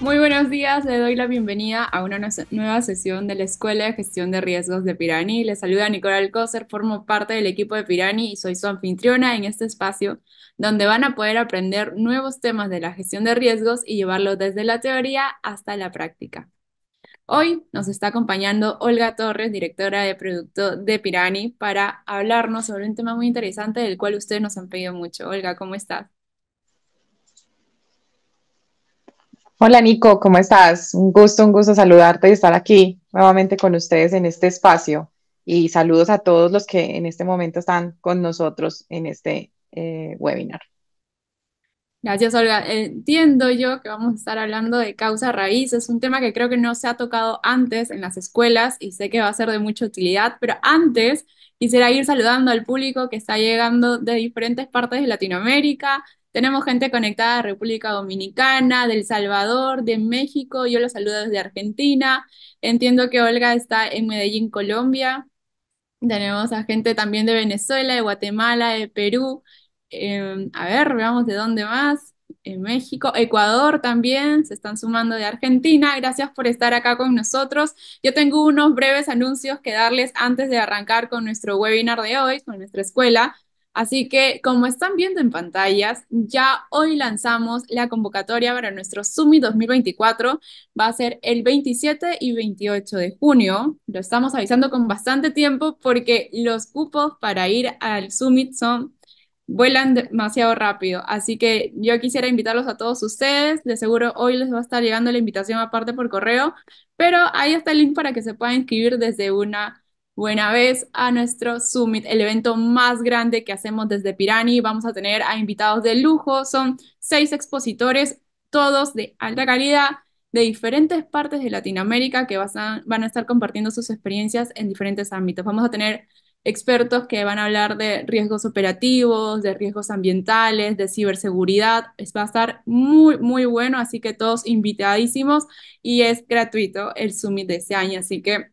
Muy buenos días, le doy la bienvenida a una nueva sesión de la Escuela de Gestión de Riesgos de Pirani. le saluda Nicolás Alcócer, formo parte del equipo de Pirani y soy su anfitriona en este espacio donde van a poder aprender nuevos temas de la gestión de riesgos y llevarlos desde la teoría hasta la práctica. Hoy nos está acompañando Olga Torres, directora de producto de Pirani, para hablarnos sobre un tema muy interesante del cual ustedes nos han pedido mucho. Olga, ¿cómo estás? Hola Nico, ¿cómo estás? Un gusto, un gusto saludarte y estar aquí nuevamente con ustedes en este espacio. Y saludos a todos los que en este momento están con nosotros en este eh, webinar. Gracias, Olga. Entiendo yo que vamos a estar hablando de causa raíz. Es un tema que creo que no se ha tocado antes en las escuelas y sé que va a ser de mucha utilidad, pero antes quisiera ir saludando al público que está llegando de diferentes partes de Latinoamérica. Tenemos gente conectada de República Dominicana, del Salvador, de México. Yo los saludo desde Argentina. Entiendo que Olga está en Medellín, Colombia. Tenemos a gente también de Venezuela, de Guatemala, de Perú Em, a ver, veamos de dónde más. En México, Ecuador también, se están sumando de Argentina. Gracias por estar acá con nosotros. Yo tengo unos breves anuncios que darles antes de arrancar con nuestro webinar de hoy, con nuestra escuela. Así que, como están viendo en pantallas, ya hoy lanzamos la convocatoria para nuestro Summit 2024. Va a ser el 27 y 28 de junio. Lo estamos avisando con bastante tiempo porque los cupos para ir al Summit son vuelan demasiado rápido. Así que yo quisiera invitarlos a todos ustedes. De seguro hoy les va a estar llegando la invitación aparte por correo, pero ahí está el link para que se puedan inscribir desde una buena vez a nuestro Summit, el evento más grande que hacemos desde Pirani. Vamos a tener a invitados de lujo. Son seis expositores, todos de alta calidad de diferentes partes de Latinoamérica que van a estar compartiendo sus experiencias en diferentes ámbitos. Vamos a tener expertos que van a hablar de riesgos operativos, de riesgos ambientales, de ciberseguridad. Es, va a estar muy, muy bueno, así que todos invitadísimos y es gratuito el Summit de este año, así que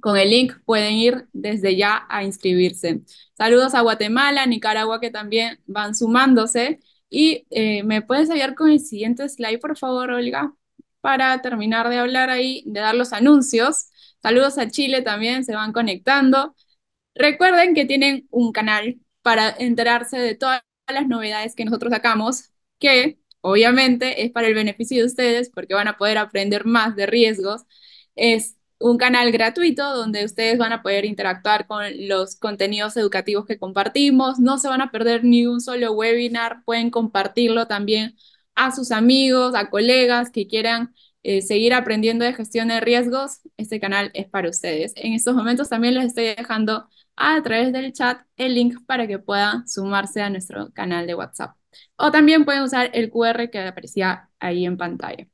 con el link pueden ir desde ya a inscribirse. Saludos a Guatemala, Nicaragua que también van sumándose. Y eh, me puedes ayudar con el siguiente slide, por favor, Olga, para terminar de hablar ahí, de dar los anuncios. Saludos a Chile también, se van conectando. Recuerden que tienen un canal para enterarse de todas las novedades que nosotros sacamos, que obviamente es para el beneficio de ustedes porque van a poder aprender más de riesgos. Es un canal gratuito donde ustedes van a poder interactuar con los contenidos educativos que compartimos. No se van a perder ni un solo webinar. Pueden compartirlo también a sus amigos, a colegas que quieran eh, seguir aprendiendo de gestión de riesgos. Este canal es para ustedes. En estos momentos también les estoy dejando a través del chat el link para que pueda sumarse a nuestro canal de WhatsApp. O también pueden usar el QR que aparecía ahí en pantalla.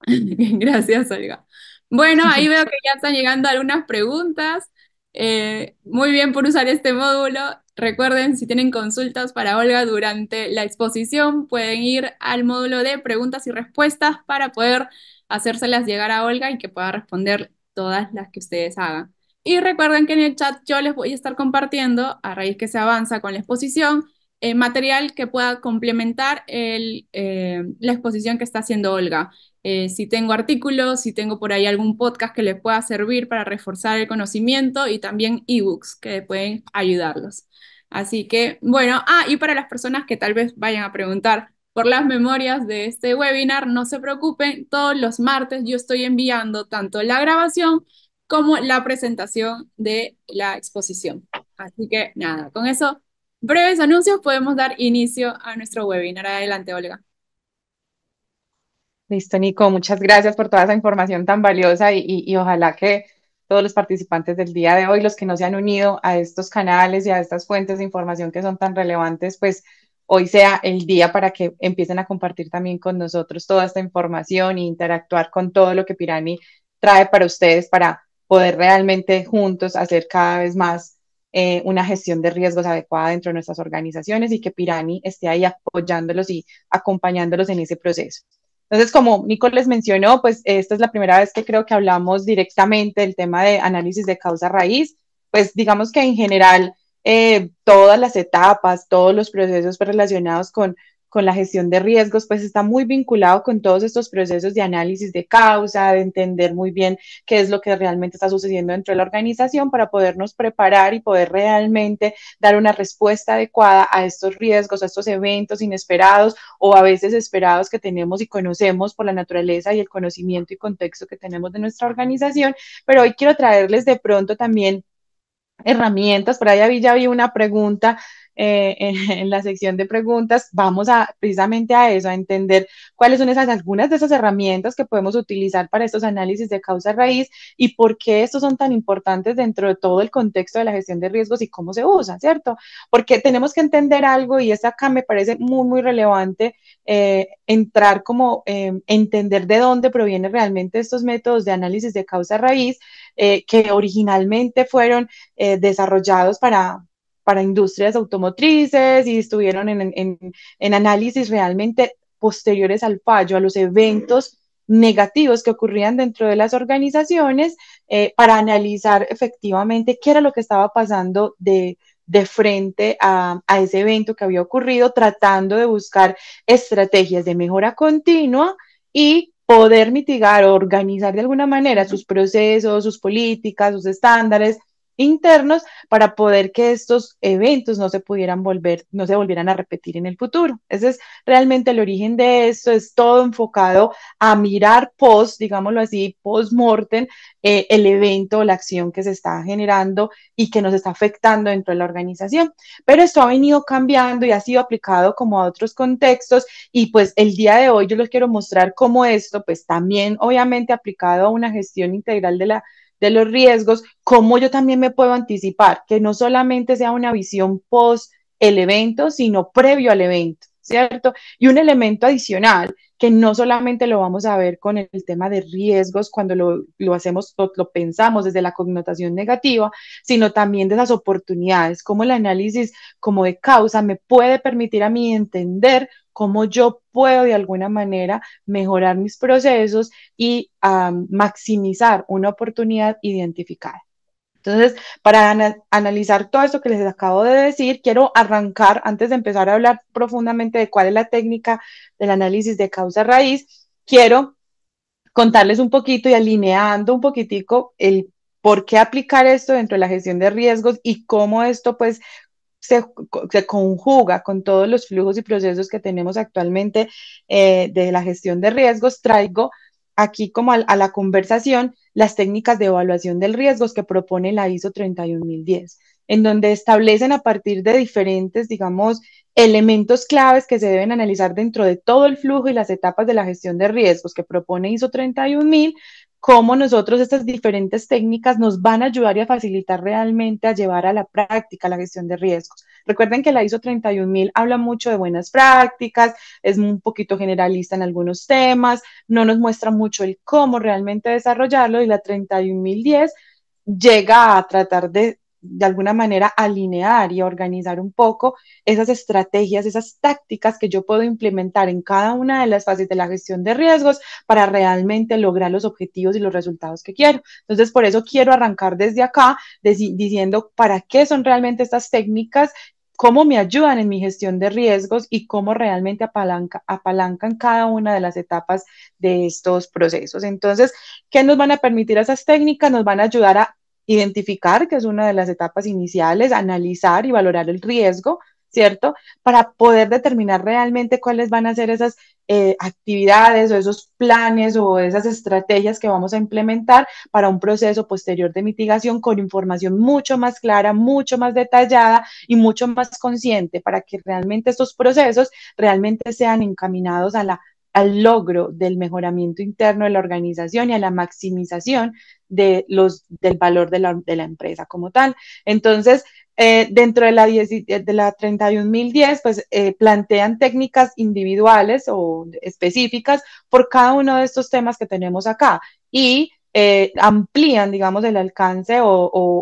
Gracias, Olga. Bueno, ahí veo que ya están llegando algunas preguntas. Eh, muy bien por usar este módulo. Recuerden, si tienen consultas para Olga durante la exposición, pueden ir al módulo de preguntas y respuestas para poder hacérselas llegar a Olga y que pueda responder todas las que ustedes hagan. Y recuerden que en el chat yo les voy a estar compartiendo, a raíz que se avanza con la exposición, eh, material que pueda complementar eh, la exposición que está haciendo Olga. Eh, si tengo artículos, si tengo por ahí algún podcast que les pueda servir para reforzar el conocimiento y también ebooks que pueden ayudarlos. Así que, bueno, ah, y para las personas que tal vez vayan a preguntar por las memorias de este webinar, no se preocupen, todos los martes yo estoy enviando tanto la grabación como la presentación de la exposición. Así que nada, con eso, breves anuncios, podemos dar inicio a nuestro webinar. Adelante, Olga. Listo, Nico, muchas gracias por toda esa información tan valiosa y, ojalá que todos los participantes del día de hoy, los que no se han unido a estos canales y a estas fuentes de información que son tan relevantes, pues hoy sea el día para que empiecen a compartir también con nosotros toda esta información e interactuar con todo lo que Pirani trae para ustedes para poder realmente juntos hacer cada vez más eh, una gestión de riesgos adecuada dentro de nuestras organizaciones y que Pirani esté ahí apoyándolos y acompañándolos en ese proceso. Entonces, como Nicole les mencionó, pues esta es la primera vez que creo que hablamos directamente del tema de análisis de causa raíz. Pues digamos que en general eh, todas las etapas, todos los procesos pues relacionados con con la gestión de riesgos, pues está muy vinculado con todos estos procesos de análisis de causa, de entender muy bien qué es lo que realmente está sucediendo dentro de la organización para podernos preparar y poder realmente dar una respuesta adecuada a estos riesgos, a estos eventos inesperados o a veces esperados que tenemos y conocemos por la naturaleza y el conocimiento y contexto que tenemos de nuestra organización. Pero hoy quiero traerles de pronto también herramientas. Por ahí ya había una pregunta eh, en, la sección de preguntas, vamos a precisamente a eso, a entender cuáles son esas, algunas de esas herramientas que podemos utilizar para estos análisis de causa raíz y por qué estos son tan importantes dentro de todo el contexto de la gestión de riesgos y cómo se usa, ¿cierto? Porque tenemos que entender algo y es acá me parece muy, muy relevante eh, entrar como eh, entender de dónde provienen realmente estos métodos de análisis de causa raíz que originalmente fueron desarrollados para, para industrias automotrices y estuvieron en, análisis realmente posteriores al fallo, a los eventos negativos que ocurrían dentro de las organizaciones eh, para analizar efectivamente qué era lo que estaba pasando de, frente a, a, ese evento que había ocurrido, tratando de buscar estrategias de mejora continua y poder mitigar o organizar de alguna manera sus procesos, sus políticas, sus estándares internos para poder que estos eventos no se pudieran volver, no se volvieran a repetir en el futuro. Ese es realmente el origen de esto, es todo enfocado a mirar post, digámoslo así, post-mortem, eh, el evento o la acción que se está generando y que nos está afectando dentro de la organización. Pero esto ha venido cambiando y ha sido aplicado como a otros contextos y pues el día de hoy yo les quiero mostrar cómo esto pues también obviamente aplicado a una gestión integral de la de los riesgos, cómo yo también me puedo anticipar, que no solamente sea una visión post el evento, sino previo al evento, ¿cierto? Y un elemento adicional que no solamente lo vamos a ver con el tema de riesgos cuando lo, lo hacemos, o lo, pensamos desde la connotación negativa, sino también de las oportunidades, como el análisis como de causa me puede permitir a mí entender cómo yo puedo de alguna manera mejorar mis procesos y maximizar una oportunidad identificada. Entonces, para analizar todo esto que les acabo de decir, quiero arrancar, antes de empezar a hablar profundamente de cuál es la técnica del análisis de causa raíz, quiero contarles un poquito y alineando un poquitico el por qué aplicar esto dentro de la gestión de riesgos y cómo esto pues se, conjuga con todos los flujos y procesos que tenemos actualmente eh, de la gestión de riesgos, traigo aquí como a, la conversación las técnicas de evaluación del riesgos que propone la ISO 31010, en donde establecen a partir de diferentes, digamos, elementos claves que se deben analizar dentro de todo el flujo y las etapas de la gestión de riesgos que propone ISO 31000, cómo nosotros estas diferentes técnicas nos van a ayudar y a facilitar realmente a llevar a la práctica la gestión de riesgos. Recuerden que la ISO 31000 habla mucho de buenas prácticas, es un poquito generalista en algunos temas, no nos muestra mucho el cómo realmente desarrollarlo y la 31010 llega a tratar de de alguna manera alinear y organizar un poco esas estrategias, esas tácticas que yo puedo implementar en cada una de las fases de la gestión de riesgos para realmente lograr los objetivos y los resultados que quiero. Entonces, por eso quiero arrancar desde acá diciendo para qué son realmente estas técnicas cómo me ayudan en mi gestión de riesgos y cómo realmente apalancan cada una de las etapas de estos procesos. Entonces, ¿qué nos van a permitir esas técnicas? Nos van a ayudar a identificar, que es una de las etapas iniciales, analizar y valorar el riesgo, ¿cierto? Para poder determinar realmente cuáles van a ser esas eh, actividades o esos planes o esas estrategias que vamos a implementar para un proceso posterior de mitigación con información mucho más clara, mucho más detallada y mucho más consciente para que realmente estos procesos realmente sean encaminados a la al logro del mejoramiento interno de la organización y a la maximización de los, del valor de la, empresa como tal. Entonces, eh, dentro de la, de la 31.010, pues eh, plantean técnicas individuales o específicas por cada uno de estos temas que tenemos acá y eh, amplían, digamos, el alcance o,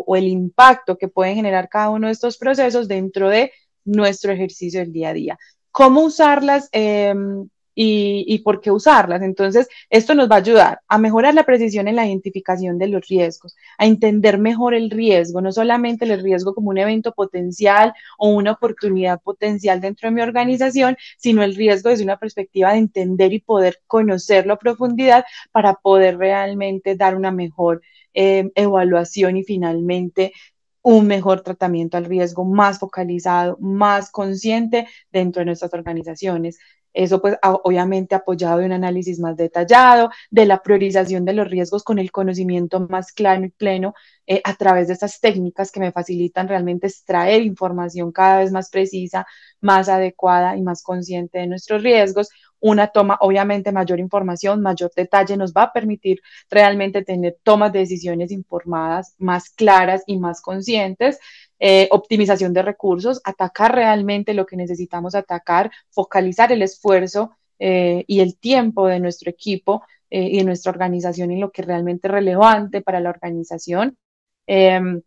o el impacto que pueden generar cada uno de estos procesos dentro de nuestro ejercicio del día a día. ¿Cómo usarlas? Em, y, por qué usarlas. Entonces, esto nos va a ayudar a mejorar la precisión en la identificación de los riesgos, a entender mejor el riesgo, no solamente el riesgo como un evento potencial o una oportunidad potencial dentro de mi organización, sino el riesgo desde una perspectiva de entender y poder conocerlo a profundidad para poder realmente dar una mejor eh, evaluación y finalmente un mejor tratamiento al riesgo, más focalizado, más consciente dentro de nuestras organizaciones. Eso pues obviamente apoyado de un análisis más detallado, de la priorización de los riesgos con el conocimiento más claro y pleno eh, a través de estas técnicas que me facilitan realmente extraer información cada vez más precisa, más adecuada y más consciente de nuestros riesgos. Una toma, obviamente, mayor información, mayor detalle nos va a permitir realmente tener tomas de decisiones informadas, más claras y más conscientes. Eh, optimización de recursos, atacar realmente lo que necesitamos atacar, focalizar el esfuerzo eh, y el tiempo de nuestro equipo eh, y de nuestra organización en lo que realmente es relevante para la organización. Em,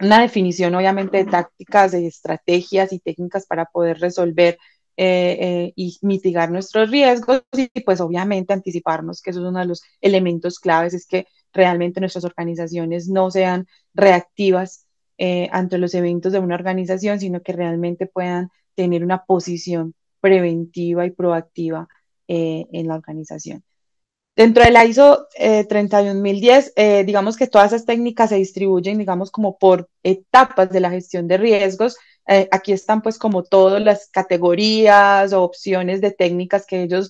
una definición, obviamente, de tácticas, de estrategias y técnicas para poder resolver y mitigar nuestros riesgos y pues obviamente anticiparnos, que eso es uno de los elementos claves, es que realmente nuestras organizaciones no sean reactivas eh, ante los eventos de una organización, sino que realmente puedan tener una posición preventiva y proactiva eh, en la organización. Dentro de la ISO 31010, eh, digamos que todas esas técnicas se distribuyen, digamos, como por etapas de la gestión de riesgos. aquí están pues como todas las categorías o opciones de técnicas que ellos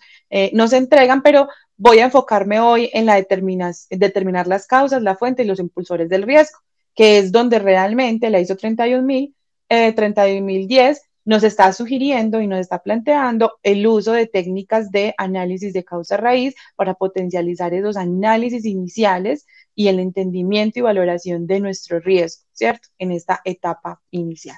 nos entregan, pero voy a enfocarme hoy en la determinar las causas, la fuente y los impulsores del riesgo que es donde realmente la ISO 31000, eh, 31010 nos está sugiriendo y nos está planteando el uso de técnicas de análisis de causa raíz para potencializar esos análisis iniciales y el entendimiento y valoración de nuestro riesgo, ¿cierto? En esta etapa inicial.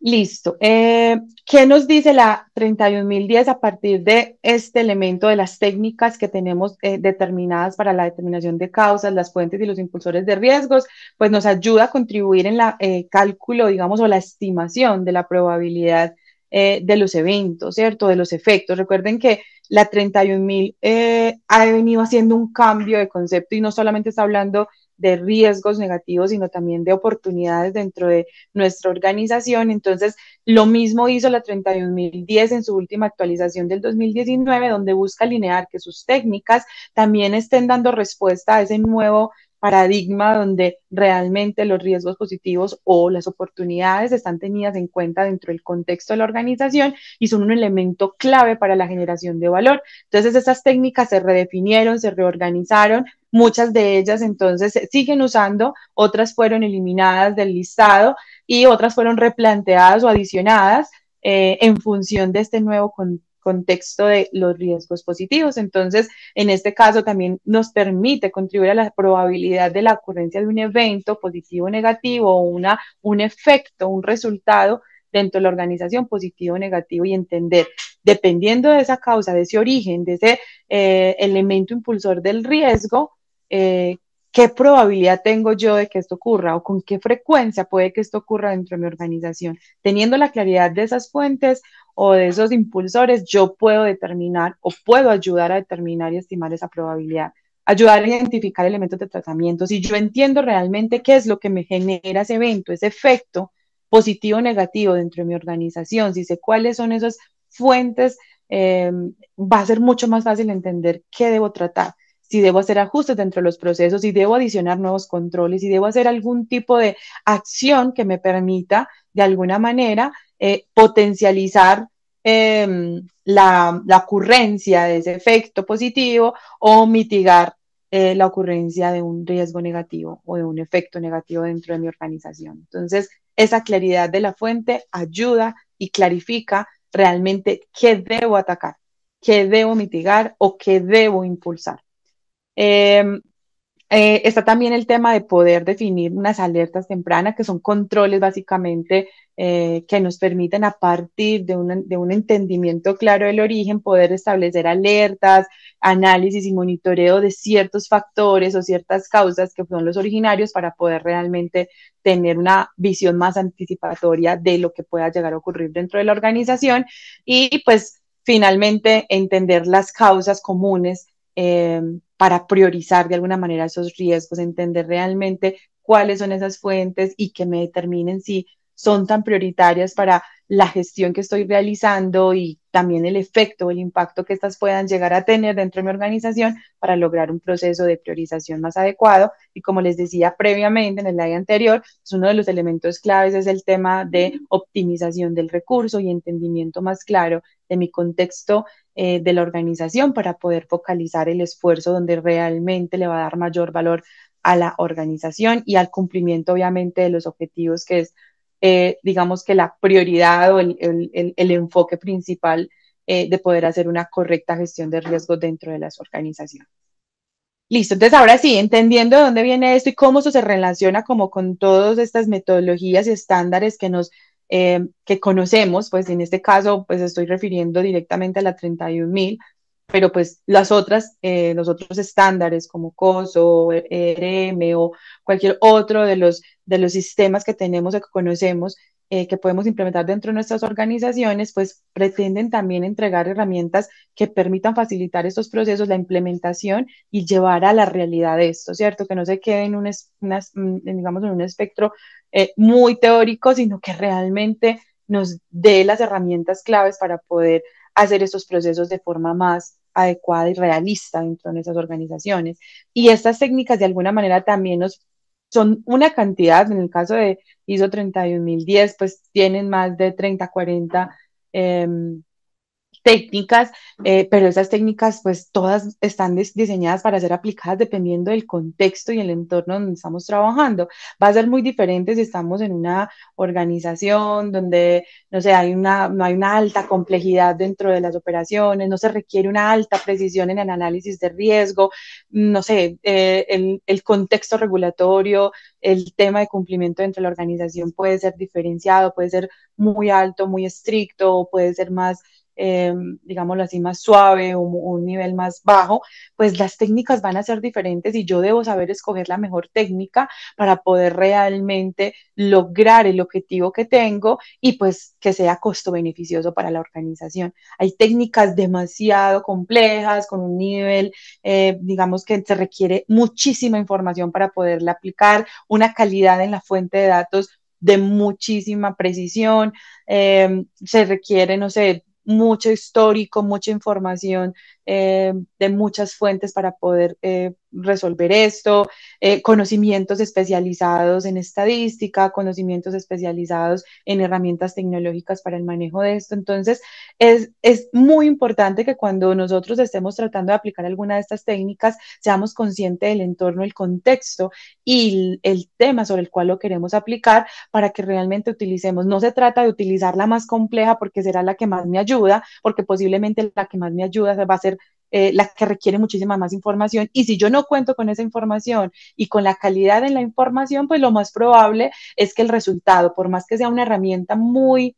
Listo. Eh, ¿Qué nos dice la 31.010 a partir de este elemento de las técnicas que tenemos eh, determinadas para la determinación de causas, las fuentes y los impulsores de riesgos? Pues nos ayuda a contribuir en la eh, cálculo, digamos, o la estimación de la probabilidad de los eventos, ¿cierto? De los efectos. Recuerden que la 31.000 ha venido haciendo un cambio de concepto y no solamente está hablando de riesgos negativos, sino también de oportunidades dentro de nuestra organización. Entonces, lo mismo hizo la 31010 en su última actualización del 2019, donde busca alinear que sus técnicas también estén dando respuesta a ese nuevo paradigma donde realmente los riesgos positivos o las oportunidades están tenidas en cuenta dentro del contexto de la organización y son un elemento clave para la generación de valor. Entonces, esas técnicas se redefinieron, se reorganizaron, muchas de ellas entonces siguen usando, otras fueron eliminadas del listado y otras fueron replanteadas o adicionadas eh, en función de este nuevo contexto contexto de los riesgos positivos. Entonces, en este caso también nos permite contribuir a la probabilidad de la ocurrencia de un evento positivo o negativo o una, un efecto, un resultado dentro de la organización positivo o negativo y entender, dependiendo de esa causa, de ese origen, de ese eh, elemento impulsor del riesgo, eh, ¿Qué probabilidad tengo yo de que esto ocurra o con qué frecuencia puede que esto ocurra dentro de mi organización? Teniendo la claridad de esas fuentes o de esos impulsores, yo puedo determinar o puedo ayudar a determinar y estimar esa probabilidad ayudar a identificar elementos de tratamiento. Si yo entiendo realmente qué es lo que me genera ese evento, ese efecto positivo o negativo dentro de mi organización, si sé cuáles son esas fuentes, eh, va a ser mucho más fácil entender qué debo tratar si debo hacer ajustes dentro de los procesos, si debo adicionar nuevos controles, si debo hacer algún tipo de acción que me permita de alguna manera eh, potencializar em, la, ocurrencia de ese efecto positivo o mitigar eh, la ocurrencia de un riesgo negativo o de un efecto negativo dentro de mi organización. Entonces, esa claridad de la fuente ayuda y clarifica realmente qué debo atacar, qué debo mitigar o qué debo impulsar. Em, eh, está también el tema de poder definir unas alertas tempranas, que son controles básicamente eh, que nos permiten a partir de un, de un, entendimiento claro del origen poder establecer alertas, análisis y monitoreo de ciertos factores o ciertas causas que son los originarios para poder realmente tener una visión más anticipatoria de lo que pueda llegar a ocurrir dentro de la organización y pues finalmente entender las causas comunes Em, para priorizar de alguna manera esos riesgos, entender realmente cuáles son esas fuentes y que me determinen si son tan prioritarias para la gestión que estoy realizando y también el efecto o el impacto que estas puedan llegar a tener dentro de mi organización para lograr un proceso de priorización más adecuado. Y como les decía previamente en el slide anterior, es pues uno de los elementos claves es el tema de optimización del recurso y entendimiento más claro de mi contexto eh, de la organización para poder focalizar el esfuerzo donde realmente le va a dar mayor valor a la organización y al cumplimiento, obviamente, de los objetivos, que es, eh, digamos, que la prioridad o el, enfoque principal eh, de poder hacer una correcta gestión de riesgos dentro de las organizaciones. Listo, entonces ahora sí, entendiendo dónde viene esto y cómo se relaciona como con todas estas metodologías y estándares que nos eh, que conocemos, pues en este caso, pues estoy refiriendo directamente a la 31.000, pero pues las otras, eh, los otros estándares como COSO, ERM o cualquier otro de los, de los sistemas que tenemos o que conocemos, eh, que podemos implementar dentro de nuestras organizaciones, pues pretenden también entregar herramientas que permitan facilitar estos procesos, la implementación y llevar a la realidad esto, ¿cierto? Que no se quede en un, mm, digamos, en un espectro eh, muy teórico, sino que realmente nos dé las herramientas claves para poder hacer estos procesos de forma más adecuada y realista dentro de nuestras organizaciones. Y estas técnicas de alguna manera también nos son una cantidad, en el caso de ISO 31010, pues tienen más de 30, 40 eh, técnicas, eh, pero esas técnicas pues todas están diseñadas para ser aplicadas dependiendo del contexto y el entorno donde estamos trabajando. Va a ser muy diferente si estamos en una organización donde, no sé, hay una, no hay una alta complejidad dentro de las operaciones, no se requiere una alta precisión en el análisis de riesgo, no sé, eh, el, el contexto regulatorio, el tema de cumplimiento dentro de la organización puede ser diferenciado, puede ser muy alto, muy estricto, puede ser más eh, digámoslo así, más suave o un, nivel más bajo, pues las técnicas van a ser diferentes y yo debo saber escoger la mejor técnica para poder realmente lograr el objetivo que tengo y pues que sea costo beneficioso para la organización. Hay técnicas demasiado complejas, con un nivel, eh, digamos que se requiere muchísima información para poderla aplicar, una calidad en la fuente de datos de muchísima precisión, eh, se requiere, no sé, mucho histórico, mucha información eh, de muchas fuentes para poder eh, resolver esto, eh, conocimientos especializados en estadística, conocimientos especializados en herramientas tecnológicas para el manejo de esto. Entonces, es, es muy importante que cuando nosotros estemos tratando de aplicar alguna de estas técnicas, seamos conscientes del entorno, el contexto y el tema sobre el cual lo queremos aplicar para que realmente utilicemos. No se trata de utilizar la más compleja porque será la que más me ayuda, porque posiblemente la que más me ayuda va a ser eh, la que requiere muchísima más información. Y si yo no cuento con esa información y con la calidad de la información, pues lo más probable es que el resultado, por más que sea una herramienta muy,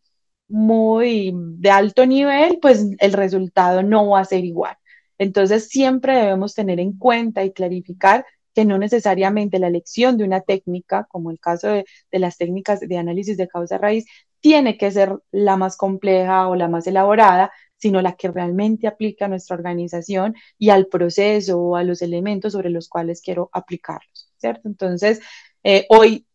muy de alto nivel, pues el resultado no va a ser igual. Entonces siempre debemos tener en cuenta y clarificar que no necesariamente la elección de una técnica, como el caso de, de las técnicas de análisis de causa raíz, tiene que ser la más compleja o la más elaborada, sino la que realmente aplica a nuestra organización y al proceso o a los elementos sobre los cuales quiero aplicarlos, ¿cierto? Entonces, eh, hoy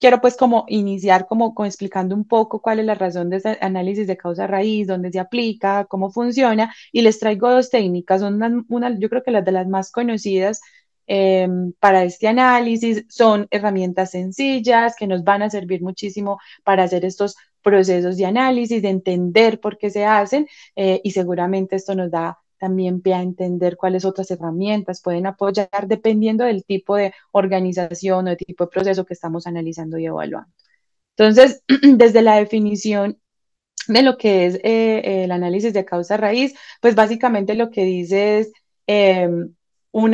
quiero pues como iniciar como, explicando un poco cuál es la razón de ese análisis de causa raíz, dónde se aplica, cómo funciona y les traigo dos técnicas, son una, yo creo que las de las más conocidas em, para este análisis, son herramientas sencillas que nos van a servir muchísimo para hacer estos procesos de análisis, de entender por qué se hacen eh, y seguramente esto nos da también pie a entender cuáles otras herramientas pueden apoyar dependiendo del tipo de organización o de tipo de proceso que estamos analizando y evaluando. Entonces, desde la definición de lo que es eh, eh, el análisis de causa raíz, pues básicamente lo que dice es em, un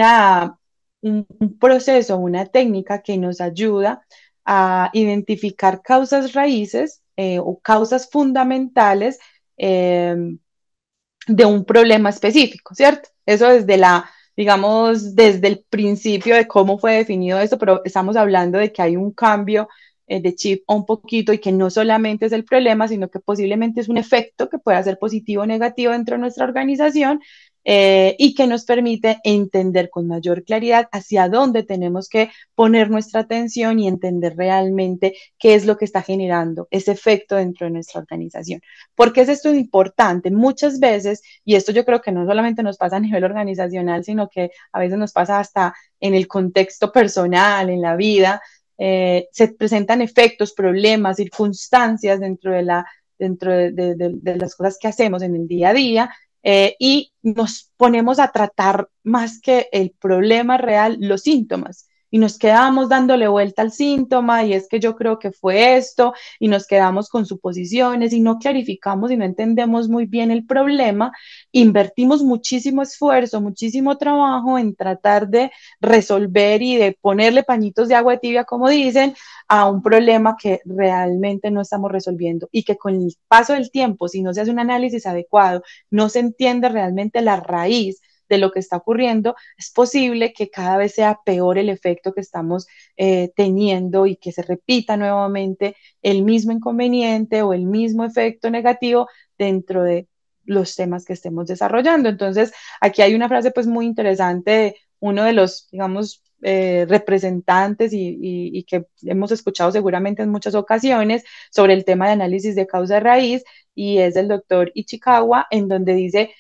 proceso, una técnica que nos ayuda a identificar causas raíces eh, o causas fundamentales eh, de un problema específico, ¿cierto? Eso desde la, digamos, desde el principio de cómo fue definido esto, pero estamos hablando de que hay un cambio eh, de chip un poquito y que no solamente es el problema, sino que posiblemente es un efecto que pueda ser positivo o negativo dentro de nuestra organización eh, y que nos permite entender con mayor claridad hacia dónde tenemos que poner nuestra atención y entender realmente qué es lo que está generando ese efecto dentro de nuestra organización. ¿Por qué es esto importante? Muchas veces, y esto yo creo que no solamente nos pasa a nivel organizacional, sino que a veces nos pasa hasta en el contexto personal, en la vida, eh, se presentan efectos, problemas, circunstancias dentro dentro de, las cosas que hacemos en el día a día eh, y nos ponemos a tratar más que el problema real, los síntomas y nos quedamos dándole vuelta al síntoma y es que yo creo que fue esto y nos quedamos con suposiciones y no clarificamos y no entendemos muy bien el problema, invertimos muchísimo esfuerzo, muchísimo trabajo en tratar de resolver y de ponerle pañitos de agua tibia, como dicen, a un problema que realmente no estamos resolviendo y que con el paso del tiempo, si no se hace un análisis adecuado, no se entiende realmente la raíz de lo que está ocurriendo, es posible que cada vez sea peor el efecto que estamos eh, teniendo y que se repita nuevamente el mismo inconveniente o el mismo efecto negativo dentro de los temas que estemos desarrollando. Entonces, aquí hay una frase pues muy interesante de uno de los, digamos, eh, representantes y, que hemos escuchado seguramente en muchas ocasiones sobre el tema de análisis de causa raíz y es del doctor Ichikawa, en donde dice,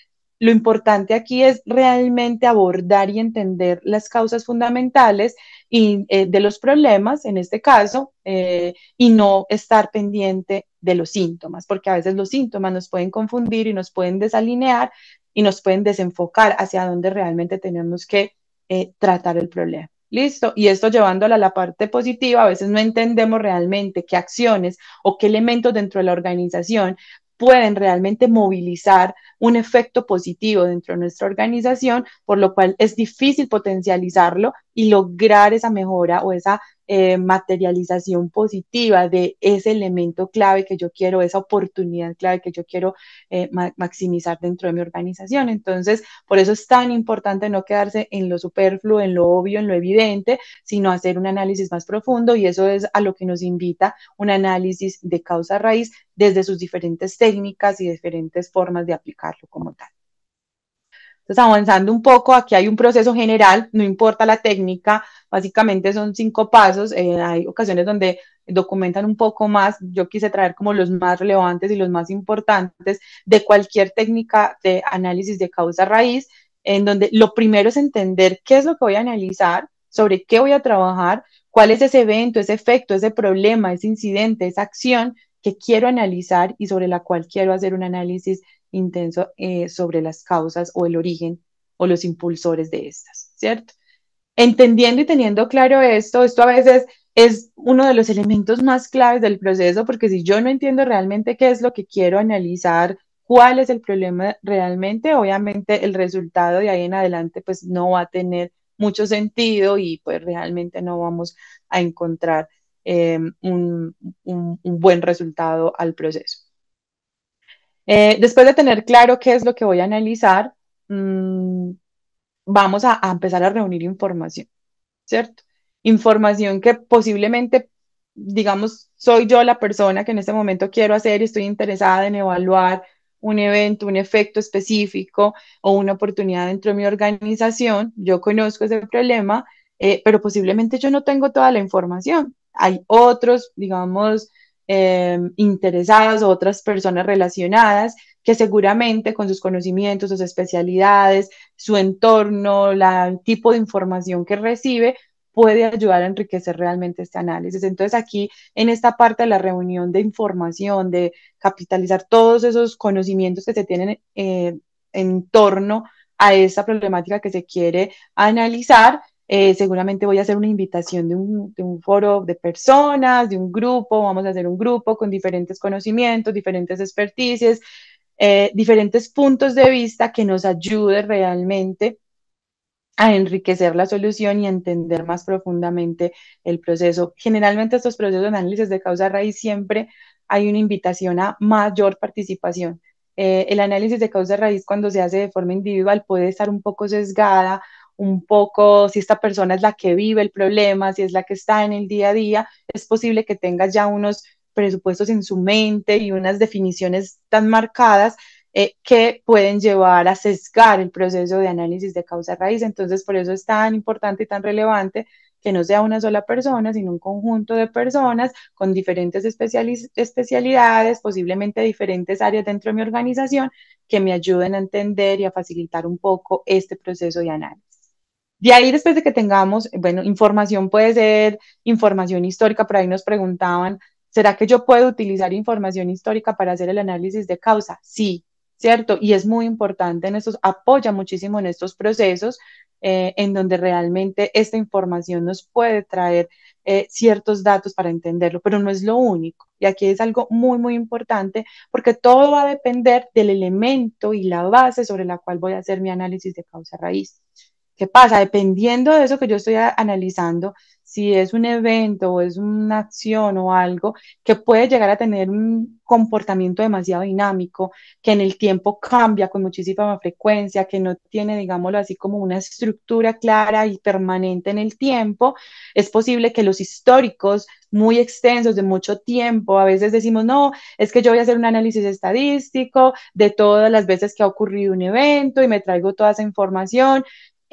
lo importante aquí es realmente abordar y entender las causas fundamentales y, eh, de los problemas, en este caso, eh, y no estar pendiente de los síntomas, porque a veces los síntomas nos pueden confundir y nos pueden desalinear y nos pueden desenfocar hacia donde realmente tenemos que eh, tratar el problema. Listo. Y esto llevándolo a la parte positiva, a veces no entendemos realmente qué acciones o qué elementos dentro de la organización pueden realmente movilizar un efecto positivo dentro de nuestra organización, por lo cual es difícil potencializarlo, y lograr esa mejora o esa eh, materialización positiva de ese elemento clave que yo quiero, esa oportunidad clave que yo quiero eh, maximizar dentro de mi organización. Entonces, por eso es tan importante no quedarse en lo superfluo, en lo obvio, en lo evidente, sino hacer un análisis más profundo y eso es a lo que nos invita un análisis de causa raíz desde sus diferentes técnicas y diferentes formas de aplicarlo como tal. Entonces, pues, avanzando un poco, aquí hay un proceso general, no importa la técnica, básicamente son cinco pasos, eh, hay ocasiones donde documentan un poco más, yo quise traer como los más relevantes y los más importantes de cualquier técnica de análisis de causa raíz, en donde lo primero es entender qué es lo que voy a analizar, sobre qué voy a trabajar, cuál es ese evento, ese efecto, ese problema, ese incidente, esa acción que quiero analizar y sobre la cual quiero hacer un análisis intenso eh, sobre las causas o el origen o los impulsores de estas, ¿cierto? Entendiendo y teniendo claro esto, esto a veces es uno de los elementos más claves del proceso, porque si yo no entiendo realmente qué es lo que quiero analizar, cuál es el problema realmente, obviamente el resultado de ahí en adelante pues no va a tener mucho sentido y pues realmente no vamos a encontrar eh, un buen resultado al proceso. Eh, después de tener claro qué es lo que voy a analizar, mm, vamos a, empezar a reunir información, ¿cierto? Información que posiblemente, digamos, soy yo la persona que en este momento quiero hacer y estoy interesada en evaluar un evento, un efecto específico o una oportunidad dentro de mi organización. Yo conozco ese problema, eh, pero posiblemente yo no tengo toda la información. Hay otros, digamos, Em, interesadas o otras personas relacionadas que seguramente con sus conocimientos, sus especialidades, su entorno, el tipo de información que recibe, puede ayudar a enriquecer realmente este análisis. Entonces aquí, en esta parte de la reunión de información, de capitalizar todos esos conocimientos que se tienen eh, en torno a esa problemática que se quiere analizar, eh, seguramente voy a hacer una invitación de un, foro de personas, de un grupo, vamos a hacer un grupo con diferentes conocimientos, diferentes experticias, eh, diferentes puntos de vista que nos ayude realmente a enriquecer la solución y a entender más profundamente el proceso. Generalmente estos procesos de análisis de causa raíz siempre hay una invitación a mayor participación. Eh, el análisis de causa raíz cuando se hace de forma individual puede estar un poco sesgada un poco si esta persona es la que vive el problema, si es la que está en el día a día, es posible que tengas ya unos presupuestos en su mente y unas definiciones tan marcadas eh, que pueden llevar a sesgar el proceso de análisis de causa-raíz. Entonces, por eso es tan importante y tan relevante que no sea una sola persona, sino un conjunto de personas con diferentes especialidades, posiblemente diferentes áreas dentro de mi organización, que me ayuden a entender y a facilitar un poco este proceso de análisis. De ahí, después de que tengamos, bueno, información puede ser información histórica, por ahí nos preguntaban, ¿será que yo puedo utilizar información histórica para hacer el análisis de causa? Sí, ¿cierto? Y es muy importante en estos, apoya muchísimo en estos procesos eh, en donde realmente esta información nos puede traer eh, ciertos datos para entenderlo, pero no es lo único. Y aquí es algo muy, muy importante porque todo va a depender del elemento y la base sobre la cual voy a hacer mi análisis de causa raíz. ¿Qué pasa? Dependiendo de eso que yo estoy analizando, si es un evento o es una acción o algo que puede llegar a tener un comportamiento demasiado dinámico, que en el tiempo cambia con muchísima frecuencia, que no tiene, digámoslo así, como una estructura clara y permanente en el tiempo, es posible que los históricos muy extensos de mucho tiempo, a veces decimos, no, es que yo voy a hacer un análisis estadístico de todas las veces que ha ocurrido un evento y me traigo toda esa información,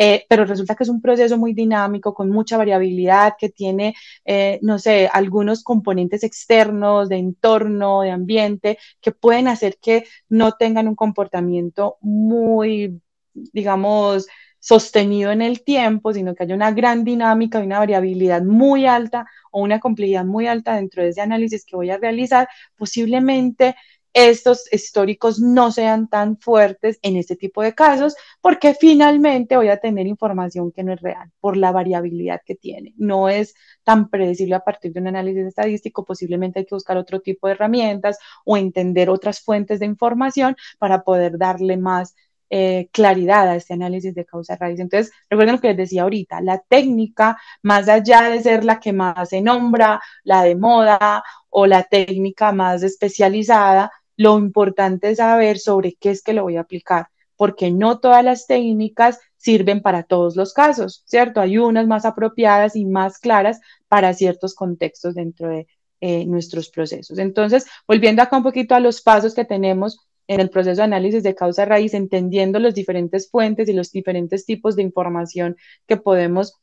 eh, pero resulta que es un proceso muy dinámico, con mucha variabilidad, que tiene, eh, no sé, algunos componentes externos de entorno, de ambiente, que pueden hacer que no tengan un comportamiento muy, digamos, sostenido en el tiempo, sino que haya una gran dinámica y una variabilidad muy alta o una complejidad muy alta dentro de ese análisis que voy a realizar, posiblemente estos históricos no sean tan fuertes en este tipo de casos, porque finalmente voy a tener información que no es real por la variabilidad que tiene. No es tan predecible a partir de un análisis estadístico, posiblemente hay que buscar otro tipo de herramientas o entender otras fuentes de información para poder darle más eh, claridad a este análisis de causa raíz. Entonces, recuerden lo que les decía ahorita, la técnica, más allá de ser la que más se nombra, la de moda o la técnica más especializada, lo importante es saber sobre qué es que lo voy a aplicar, porque no todas las técnicas sirven para todos los casos, ¿cierto? Hay unas más apropiadas y más claras para ciertos contextos dentro de eh, nuestros procesos. Entonces, volviendo acá un poquito a los pasos que tenemos en el proceso de análisis de causa raíz, entendiendo las diferentes fuentes y los diferentes tipos de información que podemos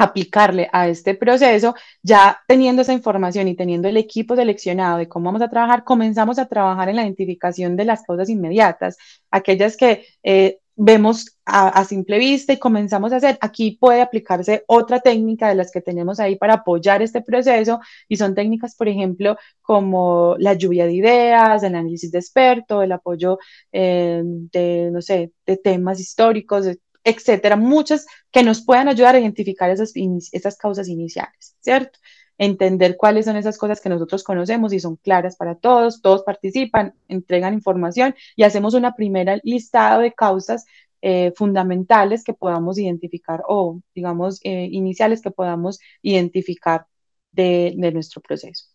aplicarle a este proceso, ya teniendo esa información y teniendo el equipo seleccionado de cómo vamos a trabajar, comenzamos a trabajar en la identificación de las causas inmediatas, aquellas que eh, vemos a, simple vista y comenzamos a hacer. Aquí puede aplicarse otra técnica de las que tenemos ahí para apoyar este proceso y son técnicas, por ejemplo, como la lluvia de ideas, el análisis de experto, el apoyo eh, de, no sé, de temas históricos, etcétera, muchas que nos puedan ayudar a identificar esas, causas iniciales, ¿cierto? Entender cuáles son esas cosas que nosotros conocemos y son claras para todos, todos participan, entregan información y hacemos una primera listado de causas eh, fundamentales que podamos identificar o, digamos, eh, iniciales que podamos identificar de, de nuestro proceso.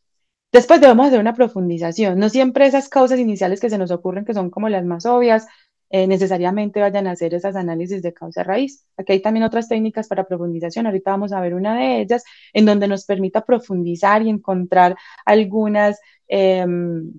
Después debemos hacer una profundización. No siempre esas causas iniciales que se nos ocurren, que son como las más obvias, eh, necesariamente vayan a hacer esas análisis de causa-raíz. Aquí hay también otras técnicas para profundización, ahorita vamos a ver una de ellas, en donde nos permita profundizar y encontrar algunas em,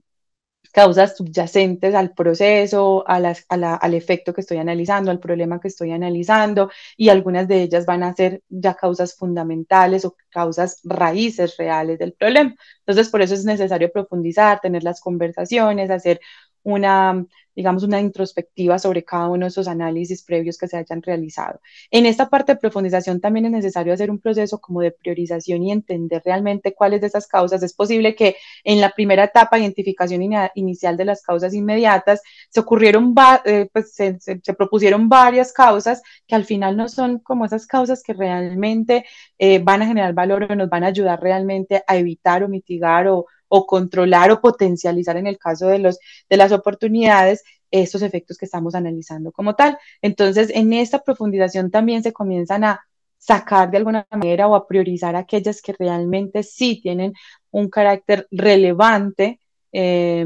causas subyacentes al proceso, al efecto que estoy analizando, al problema que estoy analizando, y algunas de ellas van a ser ya causas fundamentales o causas raíces reales del problema. Entonces, por eso es necesario profundizar, tener las conversaciones, hacer una digamos, una introspectiva sobre cada uno de esos análisis previos que se hayan realizado. En esta parte de profundización también es necesario hacer un proceso como de priorización y entender realmente cuáles de esas causas. Es posible que en la primera etapa, identificación inicial de las causas inmediatas, se ocurrieron, eh, pues, se, propusieron varias causas que al final no son como esas causas que realmente eh, van a generar valor o nos van a ayudar realmente a evitar o mitigar o, o controlar o potencializar en el caso de, los, de las oportunidades estos efectos que estamos analizando como tal. Entonces, en esta profundización también se comienzan a sacar de alguna manera o a priorizar aquellas que realmente sí tienen un carácter relevante eh,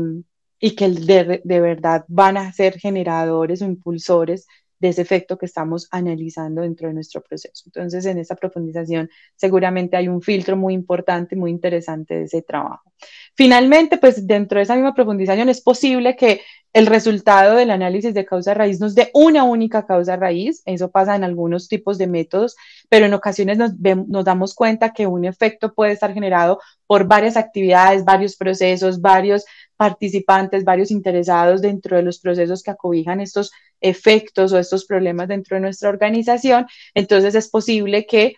y que de, verdad van a ser generadores o impulsores de ese efecto que estamos analizando dentro de nuestro proceso. Entonces, en esa profundización seguramente hay un filtro muy importante, muy interesante de ese trabajo. Finalmente, pues dentro de esa misma profundización es posible que el resultado del análisis de causa raíz no es de una única causa raíz, eso pasa en algunos tipos de métodos, pero en ocasiones nos, nos damos cuenta que un efecto puede estar generado por varias actividades, varios procesos, varios participantes, varios interesados dentro de los procesos que acobijan estos efectos o estos problemas dentro de nuestra organización. Entonces es posible que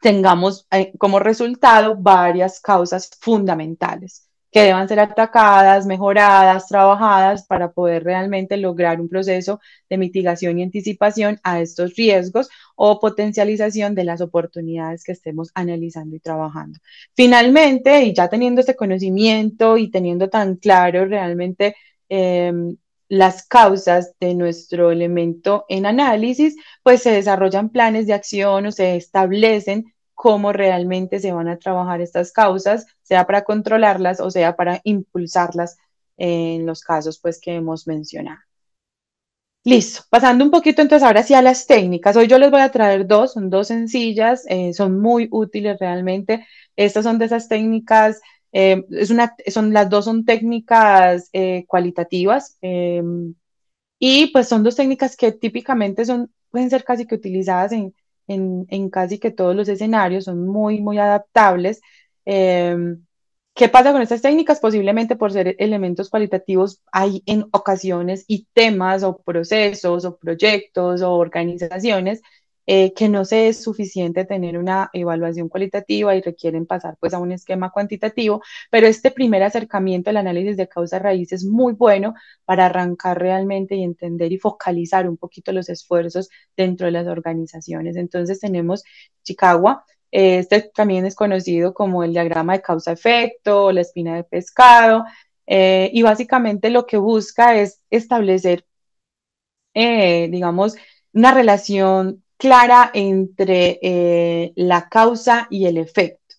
tengamos eh, como resultado varias causas fundamentales que deban ser atacadas, mejoradas, trabajadas para poder realmente lograr un proceso de mitigación y anticipación a estos riesgos o potencialización de las oportunidades que estemos analizando y trabajando. Finalmente, y ya teniendo este conocimiento y teniendo tan claro realmente em, las causas de nuestro elemento en análisis, pues se desarrollan planes de acción o se establecen cómo realmente se van a trabajar estas causas, sea para controlarlas o sea para impulsarlas en los casos pues que hemos mencionado. Listo, pasando un poquito entonces ahora sí a las técnicas. Hoy yo les voy a traer dos, son dos sencillas, eh, son muy útiles realmente. Estas son de esas técnicas, eh, es una, son, las dos son técnicas eh, cualitativas em, y pues son dos técnicas que típicamente son, pueden ser casi que utilizadas en, en, casi que todos los escenarios, son muy, muy adaptables. Em, ¿Qué pasa con estas técnicas? Posiblemente por ser elementos cualitativos hay en ocasiones y temas o procesos o proyectos o organizaciones eh, que no se es suficiente tener una evaluación cualitativa y requieren pasar pues a un esquema cuantitativo, pero este primer acercamiento al análisis de causa-raíz es muy bueno para arrancar realmente y entender y focalizar un poquito los esfuerzos dentro de las organizaciones. Entonces tenemos Chicago, eh, este también es conocido como el diagrama de causa-efecto, la espina de pescado, eh, y básicamente lo que busca es establecer, digamos, una relación clara entre eh, la causa y el efecto,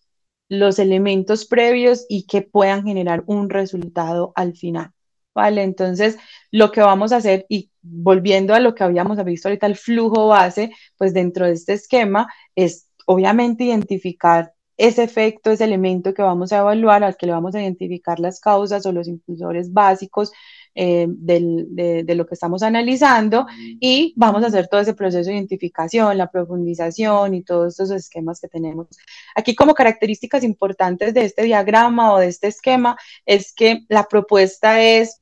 los elementos previos y que puedan generar un resultado al final. ¿Vale? Entonces, lo que vamos a hacer, y volviendo a lo que habíamos visto ahorita, el flujo base, pues dentro de este esquema, es obviamente identificar ese efecto, ese elemento que vamos a evaluar, al que le vamos a identificar las causas o los impulsores básicos, eh, de, lo que estamos analizando y vamos a hacer todo ese proceso de identificación, la profundización y todos estos esquemas que tenemos. Aquí como características importantes de este diagrama o de este esquema es que la propuesta es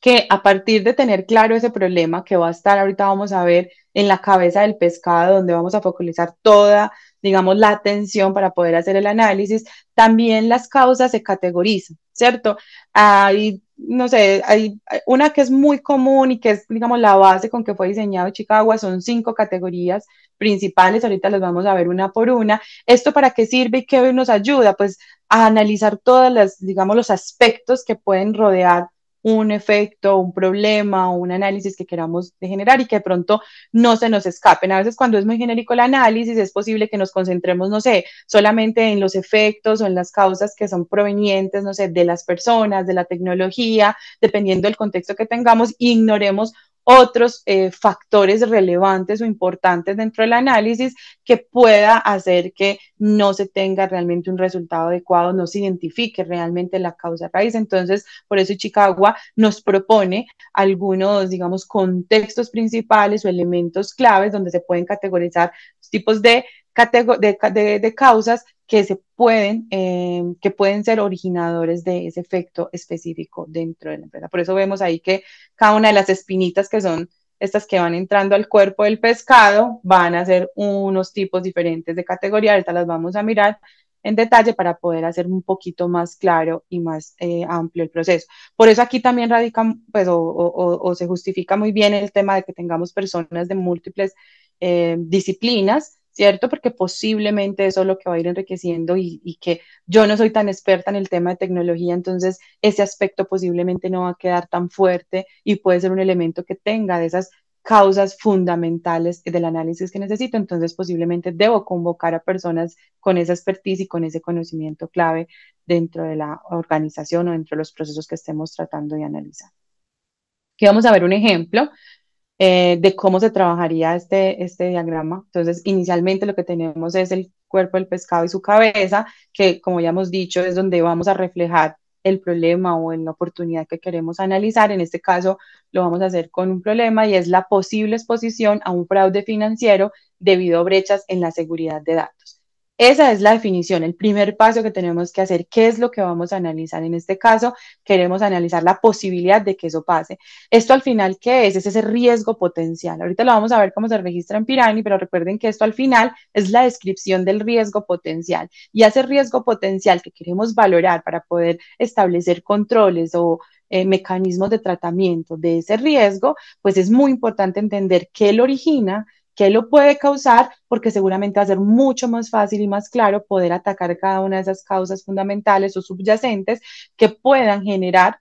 que a partir de tener claro ese problema que va a estar ahorita vamos a ver en la cabeza del pescado, donde vamos a focalizar toda, digamos, la atención para poder hacer el análisis, también las causas se categorizan. ¿cierto? Hay, no sé, hay una que es muy común y que es, digamos, la base con que fue diseñado Chicago, son cinco categorías principales, ahorita las vamos a ver una por una. ¿Esto para qué sirve y qué nos ayuda? Pues a analizar todas las, digamos, los aspectos que pueden rodear un efecto, un problema, un análisis que queramos generar y que de pronto no se nos escapen. A veces cuando es muy genérico el análisis es posible que nos concentremos, no sé, solamente en los efectos o en las causas que son provenientes, no sé, de las personas, de la tecnología, dependiendo del contexto que tengamos, ignoremos otros eh, factores relevantes o importantes dentro del análisis que pueda hacer que no se tenga realmente un resultado adecuado, no se identifique realmente la causa raíz. Entonces, por eso Chicago nos propone algunos, digamos, contextos principales o elementos claves donde se pueden categorizar tipos de de, causas que se pueden, eh, que pueden ser originadores de ese efecto específico dentro de la empresa. Por eso vemos ahí que cada una de las espinitas que son estas que van entrando al cuerpo del pescado van a ser unos tipos diferentes de categoría. Ahorita las vamos a mirar en detalle para poder hacer un poquito más claro y más eh, amplio el proceso. Por eso aquí también radica, pues, o, se justifica muy bien el tema de que tengamos personas de múltiples eh, disciplinas ¿cierto? Porque posiblemente eso es lo que va a ir enriqueciendo y, que yo no soy tan experta en el tema de tecnología, entonces ese aspecto posiblemente no va a quedar tan fuerte y puede ser un elemento que tenga de esas causas fundamentales del análisis que necesito, entonces posiblemente debo convocar a personas con esa expertise y con ese conocimiento clave dentro de la organización o dentro de los procesos que estemos tratando de analizar. Aquí vamos a ver un ejemplo eh, de cómo se trabajaría este, este diagrama. Entonces, inicialmente lo que tenemos es el cuerpo del pescado y su cabeza, que como ya hemos dicho, es donde vamos a reflejar el problema o la oportunidad que queremos analizar. En este caso, lo vamos a hacer con un problema y es la posible exposición a un fraude financiero debido a brechas en la seguridad de datos. Esa es la definición, el primer paso que tenemos que hacer. ¿Qué es lo que vamos a analizar? En este caso, queremos analizar la posibilidad de que eso pase. Esto al final, ¿qué es? Es ese riesgo potencial. Ahorita lo vamos a ver cómo se registra en Pirani, pero recuerden que esto al final es la descripción del riesgo potencial. Y ese riesgo potencial que queremos valorar para poder establecer controles o eh, mecanismos de tratamiento de ese riesgo, pues es muy importante entender qué lo origina, qué lo puede causar, porque seguramente va a ser mucho más fácil y más claro poder atacar cada una de esas causas fundamentales o subyacentes que puedan generar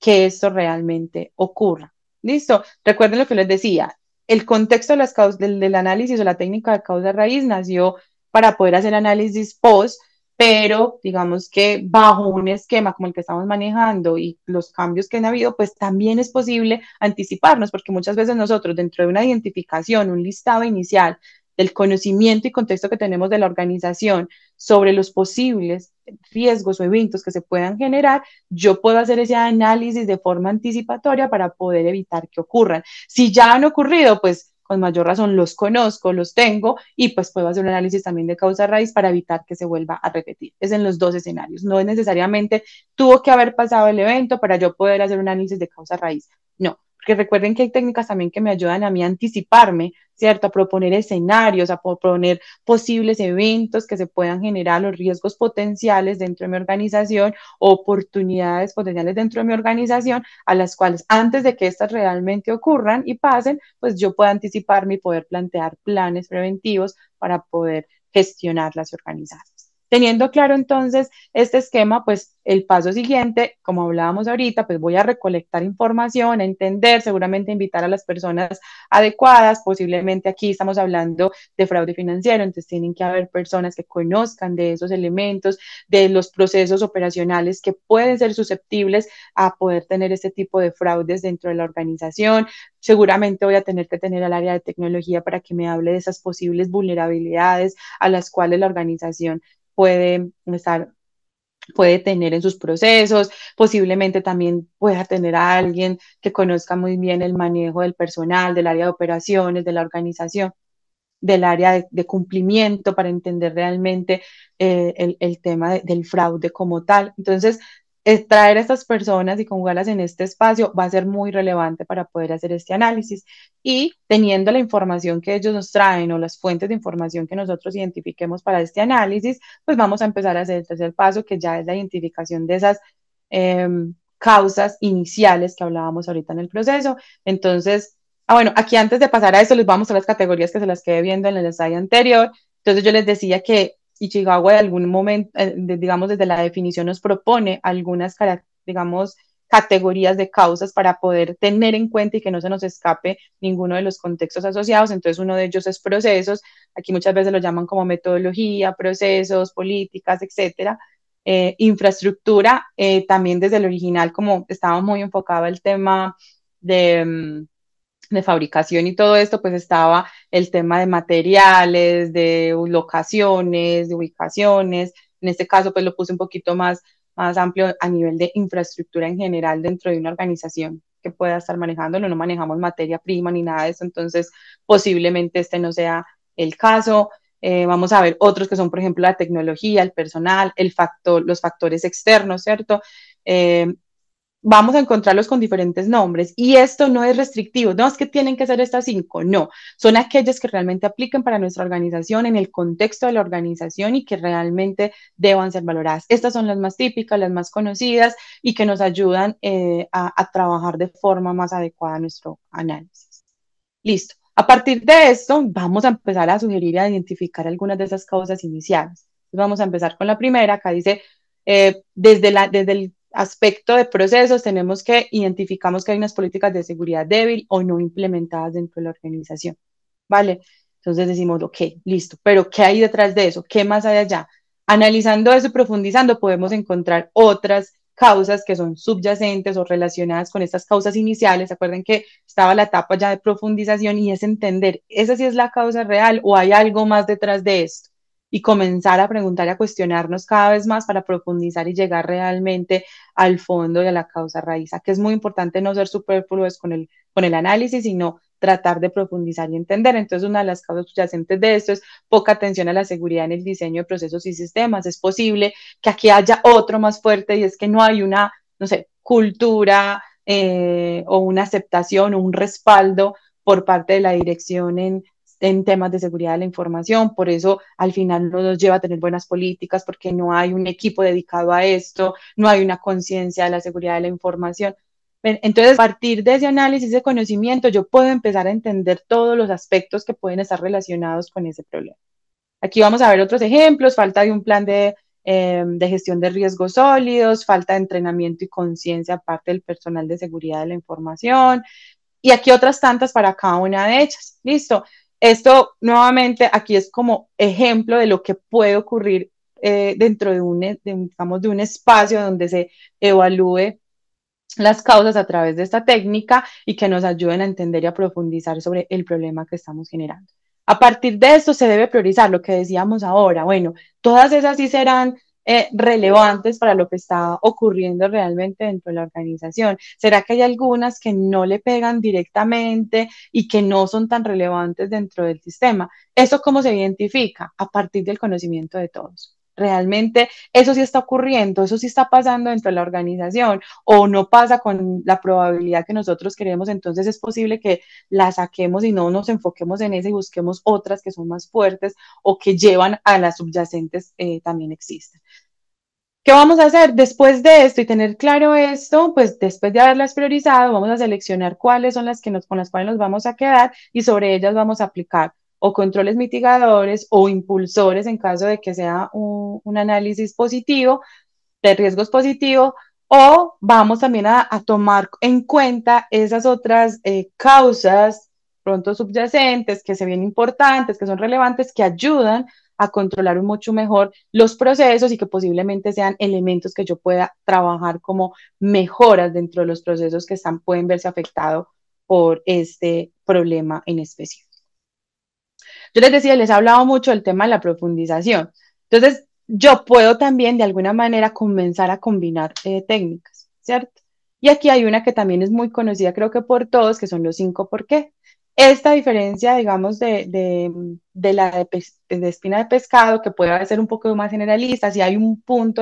que esto realmente ocurra. ¿Listo? Recuerden lo que les decía, el contexto de las causas, del, del análisis o la técnica de causa raíz nació para poder hacer análisis post pero digamos que bajo un esquema como el que estamos manejando y los cambios que han habido, pues también es posible anticiparnos, porque muchas veces nosotros dentro de una identificación, un listado inicial del conocimiento y contexto que tenemos de la organización sobre los posibles riesgos o eventos que se puedan generar, yo puedo hacer ese análisis de forma anticipatoria para poder evitar que ocurran. Si ya han ocurrido, pues con mayor razón los conozco, los tengo y pues puedo hacer un análisis también de causa raíz para evitar que se vuelva a repetir. Es en los dos escenarios, no es necesariamente tuvo que haber pasado el evento para yo poder hacer un análisis de causa raíz. No, que recuerden que hay técnicas también que me ayudan a mí a anticiparme, ¿cierto? A proponer escenarios, a proponer posibles eventos que se puedan generar, los riesgos potenciales dentro de mi organización, oportunidades potenciales dentro de mi organización, a las cuales antes de que estas realmente ocurran y pasen, pues yo pueda anticiparme y poder plantear planes preventivos para poder gestionarlas y organizarlas. Teniendo claro entonces este esquema, pues el paso siguiente, como hablábamos ahorita, pues voy a recolectar información, a entender, seguramente invitar a las personas adecuadas, posiblemente aquí estamos hablando de fraude financiero, entonces tienen que haber personas que conozcan de esos elementos, de los procesos operacionales que pueden ser susceptibles a poder tener este tipo de fraudes dentro de la organización. Seguramente voy a tener que tener al área de tecnología para que me hable de esas posibles vulnerabilidades a las cuales la organización puede estar puede tener en sus procesos, posiblemente también pueda tener a alguien que conozca muy bien el manejo del personal, del área de operaciones, de la organización, del área de, cumplimiento para entender realmente eh, el, tema del fraude como tal. Entonces, traer a estas personas y conjugarlas en este espacio va a ser muy relevante para poder hacer este análisis. Y teniendo la información que ellos nos traen o las fuentes de información que nosotros identifiquemos para este análisis, pues vamos a empezar a hacer el tercer paso, que ya es la identificación de esas em, causas iniciales que hablábamos ahorita en el proceso. Entonces, ah, bueno, aquí antes de pasar a eso, les vamos a las categorías que se las quedé viendo en el ensayo anterior. Entonces yo les decía que y Chihuahua de algún momento, eh, digamos, desde la definición nos propone algunas, digamos, categorías de causas para poder tener en cuenta y que no se nos escape ninguno de los contextos asociados. Entonces, uno de ellos es procesos. Aquí muchas veces lo llaman como metodología, procesos, políticas, etcétera. Eh, infraestructura, eh, también desde el original, como estaba muy enfocado el tema de mm, de fabricación y todo esto, pues estaba el tema de materiales, de locaciones, de ubicaciones. En este caso, pues lo puse un poquito más, más amplio a nivel de infraestructura en general dentro de una organización que pueda estar manejándolo. No manejamos materia prima ni nada de eso, entonces posiblemente este no sea el caso. Eh, vamos a ver otros que son, por ejemplo, la tecnología, el personal, el factor, los factores externos, ¿cierto? Eh, vamos a encontrarlos con diferentes nombres. Y esto no es restrictivo, no es que tienen que ser estas cinco, no, son aquellas que realmente apliquen para nuestra organización en el contexto de la organización y que realmente deban ser valoradas. Estas son las más típicas, las más conocidas y que nos ayudan eh, a, trabajar de forma más adecuada nuestro análisis. Listo. A partir de esto, vamos a empezar a sugerir y a identificar algunas de esas causas iniciales. Vamos a empezar con la primera. Acá dice, eh, desde, la, desde el aspecto de procesos tenemos que identificamos que hay unas políticas de seguridad débil o no implementadas dentro de la organización, ¿vale? Entonces decimos, ok, listo, pero ¿qué hay detrás de eso? ¿Qué más hay allá? Analizando eso y profundizando podemos encontrar otras causas que son subyacentes o relacionadas con estas causas iniciales. Acuerden que estaba la etapa ya de profundización y es entender, ¿esa sí es la causa real o hay algo más detrás de esto? y comenzar a preguntar y a cuestionarnos cada vez más para profundizar y llegar realmente al fondo de la causa raíz, que es muy importante no ser superfluos con el, con el análisis, sino tratar de profundizar y entender. Entonces, una de las causas subyacentes de esto es poca atención a la seguridad en el diseño de procesos y sistemas. Es posible que aquí haya otro más fuerte y es que no hay una, no sé, cultura eh, o una aceptación o un respaldo por parte de la dirección en en temas de seguridad de la información, por eso al final no nos lleva a tener buenas políticas porque no hay un equipo dedicado a esto, no hay una conciencia de la seguridad de la información. Entonces, a partir de ese análisis, de conocimiento, yo puedo empezar a entender todos los aspectos que pueden estar relacionados con ese problema. Aquí vamos a ver otros ejemplos, falta de un plan de, em, gestión de riesgos sólidos, falta de entrenamiento y conciencia aparte del personal de seguridad de la información, y aquí otras tantas para cada una de ellas. Listo. Esto nuevamente aquí es como ejemplo de lo que puede ocurrir eh, dentro de un, eh, de un espacio donde se evalúe las causas a través de esta técnica y que nos ayuden a entender y a profundizar sobre el problema que estamos generando. A partir de esto se debe priorizar lo que decíamos ahora. Bueno, todas esas sí serán eh, relevantes para lo que está ocurriendo realmente dentro de la organización? ¿Será que hay algunas que no le pegan directamente y que no son tan relevantes dentro del sistema? ¿Eso cómo se identifica? A partir del conocimiento de todos realmente eso sí está ocurriendo, eso sí está pasando dentro de la organización o no pasa con la probabilidad que nosotros queremos, entonces es posible que la saquemos y no nos enfoquemos en esa y busquemos otras que son más fuertes o que llevan a las subyacentes eh, también existen. ¿Qué vamos a hacer después de esto y tener claro esto? Pues después de haberlas priorizado, vamos a seleccionar cuáles son las que nos, con las cuales nos vamos a quedar y sobre ellas vamos a aplicar o controles mitigadores o impulsores en caso de que sea un, análisis positivo, de riesgos positivo, o vamos también a, tomar en cuenta esas otras eh, causas pronto subyacentes que se ven importantes, que son relevantes, que ayudan a controlar mucho mejor los procesos y que posiblemente sean elementos que yo pueda trabajar como mejoras dentro de los procesos que están, pueden verse afectados por este problema en especial. Yo les decía, les he hablado mucho del tema de la profundización. Entonces, yo puedo también de alguna manera comenzar a combinar eh, técnicas, ¿cierto? Y aquí hay una que también es muy conocida, creo que por todos, que son los cinco por qué. Esta diferencia, digamos, de, la de, espina de pescado, que puede ser un poco más generalista, si hay un punto,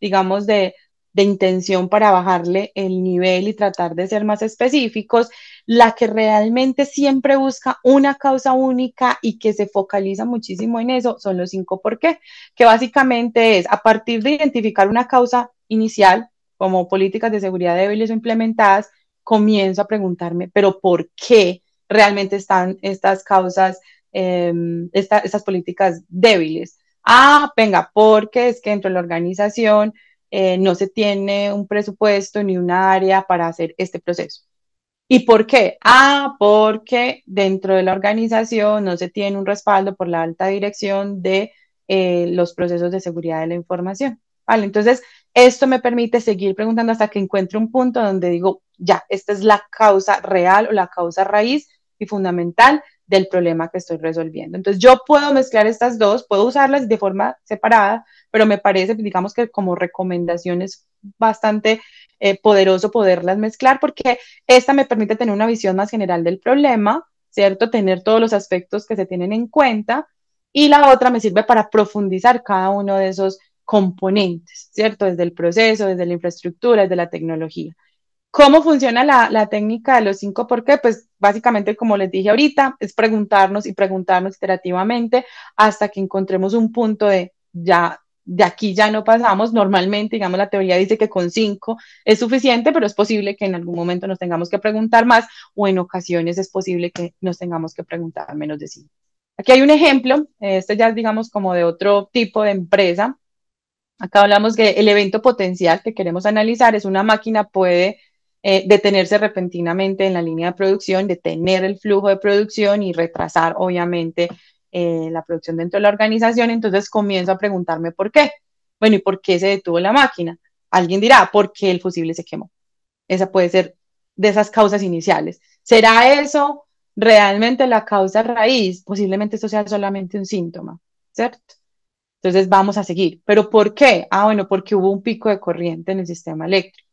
digamos, de, de intención para bajarle el nivel y tratar de ser más específicos, la que realmente siempre busca una causa única y que se focaliza muchísimo en eso son los cinco por qué, que básicamente es a partir de identificar una causa inicial, como políticas de seguridad débiles o implementadas, comienzo a preguntarme, pero ¿por qué realmente están estas causas, em, estas políticas débiles? Ah, venga, porque es que dentro de la organización eh, no se tiene un presupuesto ni una área para hacer este proceso. ¿Y por qué? Ah, porque dentro de la organización no se tiene un respaldo por la alta dirección de eh, los procesos de seguridad de la información. entonces esto me permite seguir preguntando hasta que encuentre un punto donde digo, ya, esta es la causa real o la causa raíz y fundamental del problema que estoy resolviendo. Entonces yo puedo mezclar estas dos, puedo usarlas de forma separada, pero me parece, pues, digamos que como recomendación es bastante eh, poderoso poderlas mezclar porque esta me permite tener una visión más general del problema, ¿cierto? Tener todos los aspectos que se tienen en cuenta y la otra me sirve para profundizar cada uno de esos componentes, ¿cierto? Desde el proceso, desde la infraestructura, desde la tecnología. ¿Cómo funciona la, técnica de los cinco por qué? Pues básicamente, como les dije ahorita, es preguntarnos y preguntarnos iterativamente hasta que encontremos un punto de ya, de aquí ya no pasamos. Normalmente, digamos, la teoría dice que con cinco es suficiente, pero es posible que en algún momento nos tengamos que preguntar más o en ocasiones es posible que nos tengamos que preguntar menos de cinco. Aquí hay un ejemplo, este ya es, digamos, como de otro tipo de empresa. Acá hablamos que el evento potencial que queremos analizar es una máquina puede eh, detenerse repentinamente en la línea de producción, detener el flujo de producción y retrasar, obviamente, eh, la producción dentro de la organización. Entonces comienzo a preguntarme por qué. Bueno, ¿y por qué se detuvo la máquina? Alguien dirá, ¿por qué el fusible se quemó? Esa puede ser de esas causas iniciales. ¿Será eso realmente la causa raíz? Posiblemente esto sea solamente un síntoma, ¿cierto? Entonces vamos a seguir. ¿Pero por qué? Ah, bueno, porque hubo un pico de corriente en el sistema eléctrico.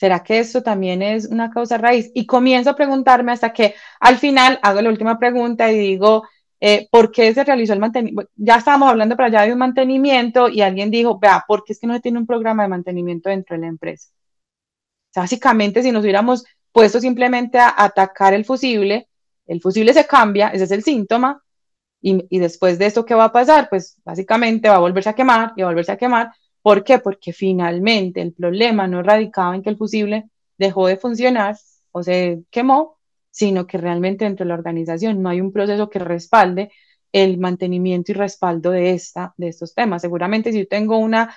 ¿será que eso también es una causa raíz? Y comienzo a preguntarme hasta que al final hago la última pregunta y digo, eh, ¿por qué se realizó el mantenimiento? Ya estábamos hablando para allá de un mantenimiento y alguien dijo, vea, ¿por qué es que no se tiene un programa de mantenimiento dentro de la empresa? básicamente, si nos hubiéramos puesto simplemente a atacar el fusible, el fusible se cambia, ese es el síntoma, y, después de eso, ¿qué va a pasar? Pues básicamente va a volverse a quemar y va a volverse a quemar ¿Por qué? Porque finalmente el problema no radicaba en que el fusible dejó de funcionar o se quemó, sino que realmente dentro de la organización no hay un proceso que respalde el mantenimiento y respaldo de, esta, de estos temas. Seguramente si yo tengo una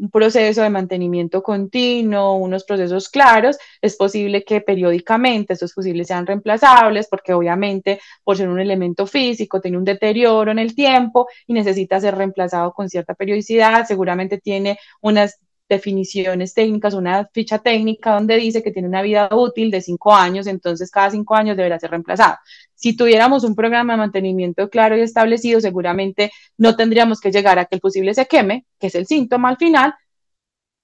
un proceso de mantenimiento continuo, unos procesos claros, es posible que periódicamente estos fusibles sean reemplazables porque obviamente por ser un elemento físico tiene un deterioro en el tiempo y necesita ser reemplazado con cierta periodicidad, seguramente tiene unas definiciones técnicas, una ficha técnica donde dice que tiene una vida útil de cinco años, entonces cada cinco años deberá ser reemplazado. Si tuviéramos un programa de mantenimiento claro y establecido, seguramente no tendríamos que llegar a que el posible se queme, que es el síntoma al final,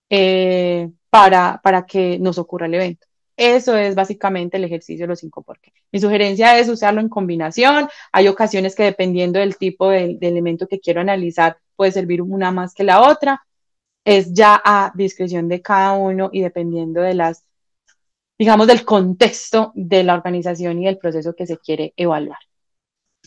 eh, para, que nos ocurra el evento. Eso es básicamente el ejercicio de los cinco por qué. Mi sugerencia es usarlo en combinación. Hay ocasiones que dependiendo del tipo de elemento que quiero analizar, puede servir una más que la otra es ya a discreción de cada uno y dependiendo de las, digamos, del contexto de la organización y del proceso que se quiere evaluar.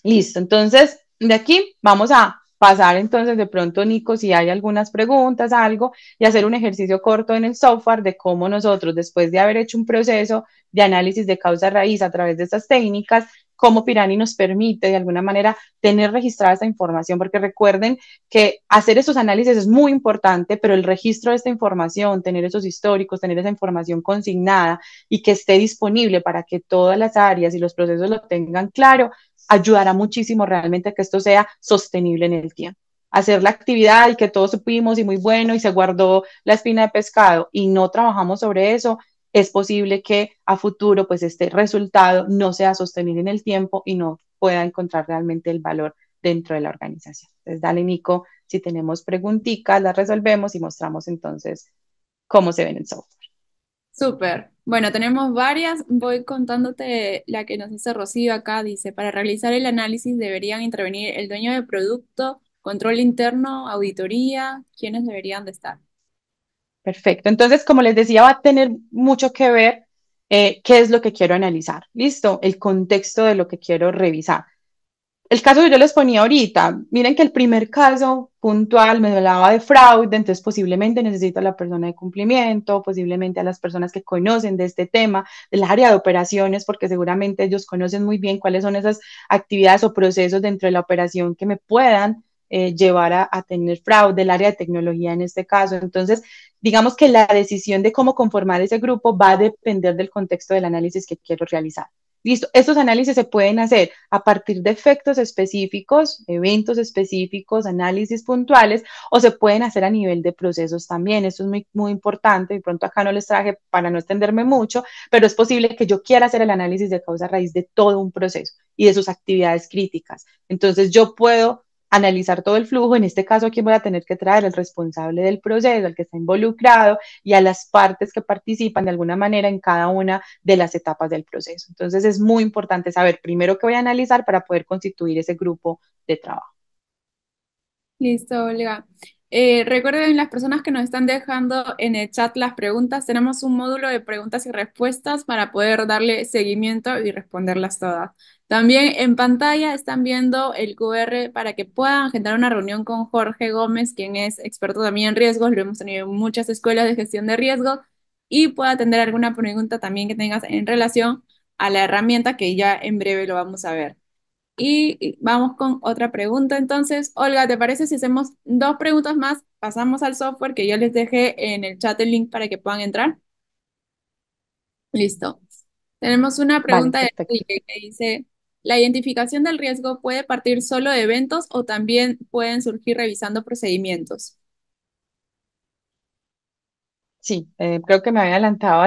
Listo, entonces de aquí vamos a pasar entonces de pronto, Nico, si hay algunas preguntas, algo, y hacer un ejercicio corto en el software de cómo nosotros, después de haber hecho un proceso de análisis de causa raíz a través de estas técnicas, cómo Pirani nos permite de alguna manera tener registrada esta información, porque recuerden que hacer esos análisis es muy importante, pero el registro de esta información, tener esos históricos, tener esa información consignada y que esté disponible para que todas las áreas y los procesos lo tengan claro, ayudará muchísimo realmente a que esto sea sostenible en el tiempo hacer la actividad y que todos supimos y muy bueno y se guardó la espina de pescado y no trabajamos sobre eso, es posible que a futuro pues este resultado no sea sostenible en el tiempo y no pueda encontrar realmente el valor dentro de la organización. Entonces, dale, Nico, si tenemos preguntitas, las resolvemos y mostramos entonces cómo se ve en el software. Súper. Bueno, tenemos varias. Voy contándote la que nos dice Rocío acá. Dice, para realizar el análisis deberían intervenir el dueño de producto, control interno, auditoría. ¿Quiénes deberían de estar? perfecto. Entonces, como les decía, va a tener mucho que ver eh, qué es lo que quiero analizar. Listo, el contexto de lo que quiero revisar. El caso que yo les ponía ahorita, miren que el primer caso puntual me hablaba de fraude, entonces posiblemente necesito a la persona de cumplimiento, posiblemente a las personas que conocen de este tema, del área de operaciones, porque seguramente ellos conocen muy bien cuáles son esas actividades o procesos dentro de la operación que me puedan eh, llevar a, tener fraude, el área de tecnología en este caso. Entonces, digamos que la decisión de cómo conformar ese grupo va a depender del contexto del análisis que quiero realizar. Listo, estos análisis se pueden hacer a partir de efectos específicos, eventos específicos, análisis puntuales, o se pueden hacer a nivel de procesos también. Esto es muy, muy importante. y pronto acá no les traje para no extenderme mucho, pero es posible que yo quiera hacer el análisis de causa raíz de todo un proceso y de sus actividades críticas. Entonces yo puedo analizar todo el flujo. En este caso, aquí voy a tener que traer? Al responsable del proceso, al que está involucrado y a las partes que participan de alguna manera en cada una de las etapas del proceso. Entonces, es muy importante saber primero qué voy a analizar para poder constituir ese grupo de trabajo. Listo, Olga. Eh, recuerden las personas que nos están dejando en el chat las preguntas, tenemos un módulo de preguntas y respuestas para poder darle seguimiento y responderlas todas. También en pantalla están viendo el QR para que puedan agendar una reunión con Jorge Gómez, quien es experto también en riesgos, lo hemos tenido en muchas escuelas de gestión de riesgos, y pueda atender alguna pregunta también que tengas en relación a la herramienta que ya en breve lo vamos a ver. Y vamos con otra pregunta entonces. Olga, ¿te parece si hacemos dos preguntas más? Pasamos al software que yo les dejé en el chat el link para que puedan entrar. Listo. Tenemos una pregunta de que dice, ¿la identificación del riesgo puede partir solo de eventos o también pueden surgir revisando procedimientos? Sí, eh, creo que me había adelantado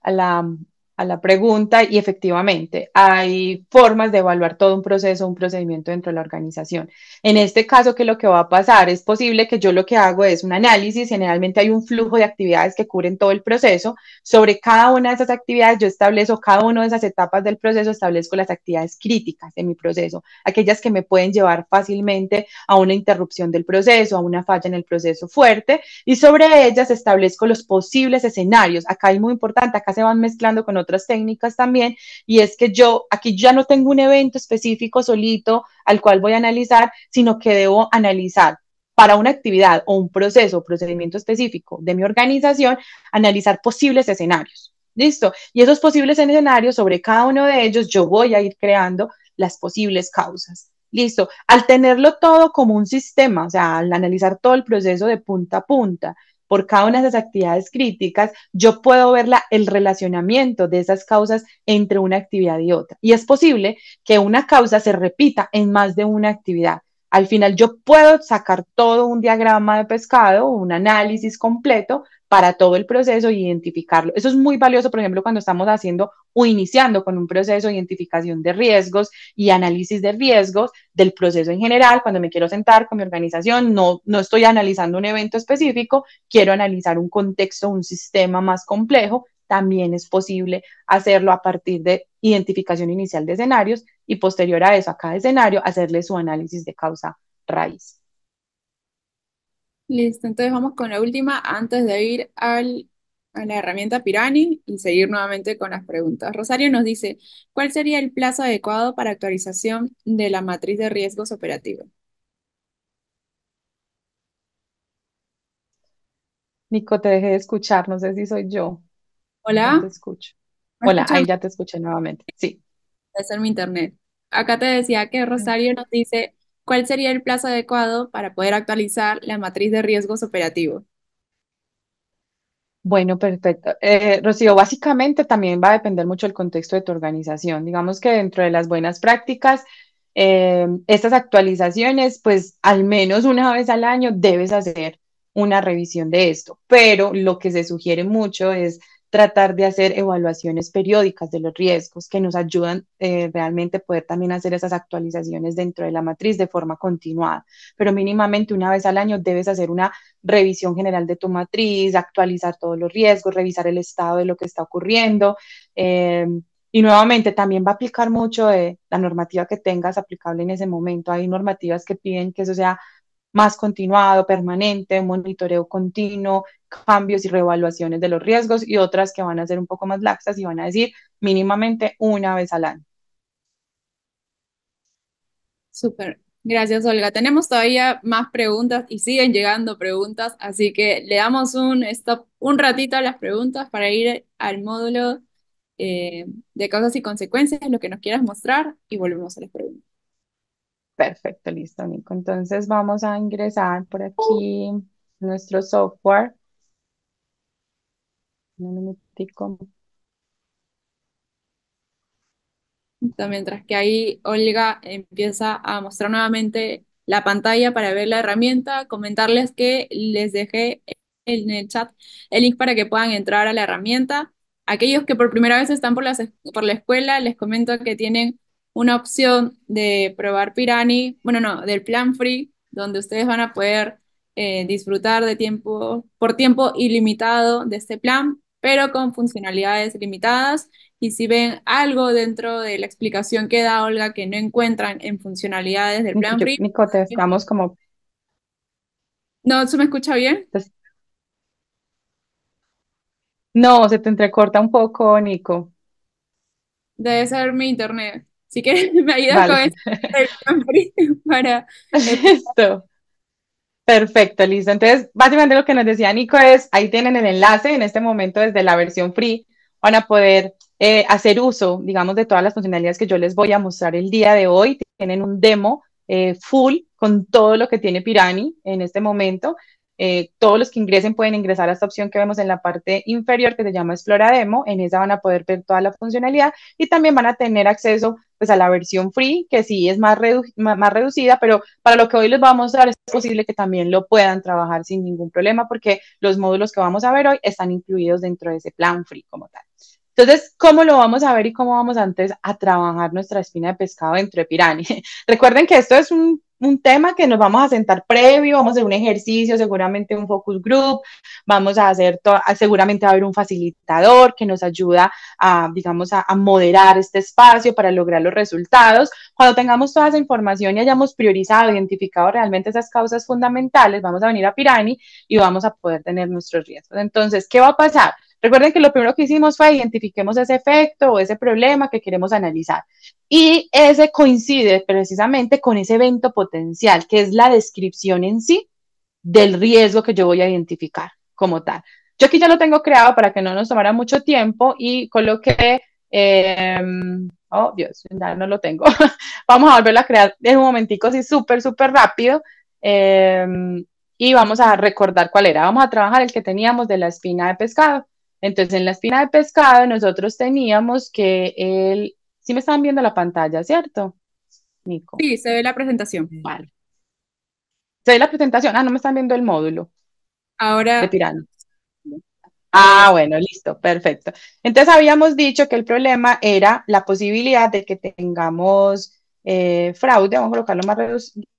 a la a la pregunta y efectivamente hay formas de evaluar todo un proceso, un procedimiento dentro de la organización. En este caso, que lo que va a pasar? Es posible que yo lo que hago es un análisis, generalmente hay un flujo de actividades que cubren todo el proceso. Sobre cada una de esas actividades yo establezco cada una de esas etapas del proceso, establezco las actividades críticas de mi proceso, aquellas que me pueden llevar fácilmente a una interrupción del proceso, a una falla en el proceso fuerte y sobre ellas establezco los posibles escenarios. Acá es muy importante, acá se van mezclando con otros técnicas también, y es que yo aquí ya no tengo un evento específico solito al cual voy a analizar, sino que debo analizar para una actividad o un proceso, o procedimiento específico de mi organización, analizar posibles escenarios. ¿Listo? Y esos posibles escenarios, sobre cada uno de ellos, yo voy a ir creando las posibles causas. Listo. Al tenerlo todo como un sistema, o sea, al analizar todo el proceso de punta a punta, por cada una de esas actividades críticas, yo puedo ver el relacionamiento de esas causas entre una actividad y otra. Y es posible que una causa se repita en más de una actividad. Al final yo puedo sacar todo un diagrama de pescado, un análisis completo, para todo el proceso e identificarlo. Eso es muy valioso, por ejemplo, cuando estamos haciendo o iniciando con un proceso de identificación de riesgos y análisis de riesgos del proceso en general, cuando me quiero sentar con mi organización, no, no estoy analizando un evento específico, quiero analizar un contexto, un sistema más complejo, también es posible hacerlo a partir de identificación inicial de escenarios y posterior a eso, a cada escenario, hacerle su análisis de causa raíz. Listo, entonces vamos con la última antes de ir a la herramienta Pirani y seguir nuevamente con las preguntas. Rosario nos dice, ¿cuál sería el plazo adecuado para actualización de la matriz de riesgos operativos? Nico, te dejé de escuchar, no sé si soy yo. Hola. te escucho. Hola, ahí ya te escuché nuevamente. Sí. es en mi internet. Acá te decía que Rosario nos dice, ¿cuál sería el plazo adecuado para poder actualizar la matriz de riesgos operativos? Bueno, perfecto. Eh, Rocío, básicamente también va a depender mucho del contexto de tu organización. Digamos que dentro de las buenas prácticas, eh, estas actualizaciones, pues al menos una vez al año debes hacer una revisión de esto, pero lo que se sugiere mucho es tratar de hacer evaluaciones periódicas de los riesgos que nos ayudan eh, realmente poder también hacer esas actualizaciones dentro de la matriz de forma continuada. Pero mínimamente una vez al año debes hacer una revisión general de tu matriz, actualizar todos los riesgos, revisar el estado de lo que está ocurriendo. Eh, y nuevamente también va a aplicar mucho de eh, la normativa que tengas aplicable en ese momento. Hay normativas que piden que eso sea más continuado, permanente, monitoreo continuo, cambios y reevaluaciones de los riesgos y otras que van a ser un poco más laxas y van a decir mínimamente una vez al año. Súper. Gracias, Olga. Tenemos todavía más preguntas y siguen llegando preguntas, así que le damos un stop un ratito a las preguntas para ir al módulo eh, de causas y consecuencias, lo que nos quieras mostrar, y volvemos a las preguntas. Perfecto, listo, Nico. Entonces vamos a ingresar por aquí nuestro software. Mientras que ahí Olga empieza a mostrar nuevamente la pantalla para ver la herramienta, comentarles que les dejé en el chat el link para que puedan entrar a la herramienta. Aquellos que por primera vez están por la, por la escuela, les comento que tienen una opción de probar Pirani, bueno, no, del plan free, donde ustedes van a poder eh, disfrutar de tiempo, por tiempo ilimitado de este plan, pero con funcionalidades limitadas. Y si ven algo dentro de la explicación que da Olga que no encuentran en funcionalidades del plan free. Nico, te estamos como. ¿No se me escucha bien? No, se te entrecorta un poco, Nico. Debe ser mi internet. Así que me ayudas con para esto. Perfecto, listo. Entonces, básicamente lo que nos decía Nico es, ahí tienen el enlace en este momento desde la versión free, van a poder eh, hacer uso, digamos, de todas las funcionalidades que yo les voy a mostrar el día de hoy. Tienen un demo eh, full con todo lo que tiene Pirani en este momento. Eh, todos los que ingresen pueden ingresar a esta opción que vemos en la parte inferior que se llama Explora Demo. En esa van a poder ver toda la funcionalidad y también van a tener acceso pues a la versión free, que sí es más, más, reducida, pero para lo que hoy les vamos a dar es posible que también lo puedan trabajar sin ningún problema porque los módulos que vamos a ver hoy están incluidos dentro de ese plan free como tal. Entonces, ¿cómo lo vamos a ver y cómo vamos antes a trabajar nuestra espina de pescado dentro de Pirani? Recuerden que esto es un, un, tema que nos vamos a sentar previo, vamos a hacer un ejercicio, seguramente un focus group, vamos a hacer, seguramente va a haber un facilitador que nos ayuda a, digamos, a, a moderar este espacio para lograr los resultados. Cuando tengamos toda esa información y hayamos priorizado, identificado realmente esas causas fundamentales, vamos a venir a Pirani y vamos a poder tener nuestros riesgos. Entonces, ¿qué va a pasar? Recuerden que lo primero que hicimos fue identifiquemos ese efecto o ese problema que queremos analizar. Y ese coincide precisamente con ese evento potencial, que es la descripción en sí del riesgo que yo voy a identificar como tal. Yo aquí ya lo tengo creado para que no nos tomara mucho tiempo y coloqué, em, oh Dios, no lo tengo. vamos a volverlo a crear en un momentico, así súper, súper rápido. Em, y vamos a recordar cuál era. Vamos a trabajar el que teníamos de la espina de pescado. Entonces, en la espina de pescado nosotros teníamos que el... Sí me están viendo la pantalla, ¿cierto, Nico? Sí, se ve la presentación. Vale. Se ve la presentación. Ah, no me están viendo el módulo. Ahora... Ah, bueno, listo, perfecto. Entonces habíamos dicho que el problema era la posibilidad de que tengamos eh, fraude, vamos a colocarlo más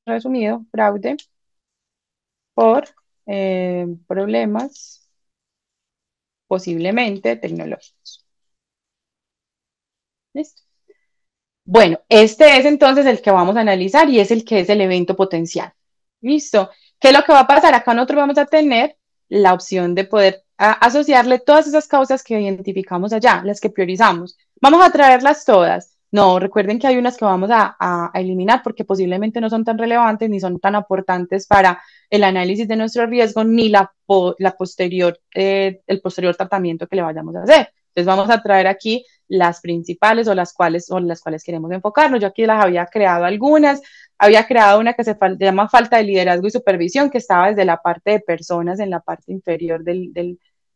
resumido, fraude por eh, problemas posiblemente tecnológicos. ¿Listo? Bueno, este es entonces el que vamos a analizar y es el que es el evento potencial. ¿Listo? ¿Qué es lo que va a pasar? Acá nosotros vamos a tener la opción de poder asociarle todas esas causas que identificamos allá, las que priorizamos. Vamos a traerlas todas. No, recuerden que hay unas que vamos a, eliminar porque posiblemente no son tan relevantes ni son tan importantes para el análisis de nuestro riesgo ni la, la posterior, eh, el posterior tratamiento que le vayamos a hacer. Entonces vamos a traer aquí las principales o las cuales o las cuales queremos enfocarnos. Yo aquí las había creado algunas, había creado una que se llama falta de liderazgo y supervisión que estaba desde la parte de personas en la parte inferior del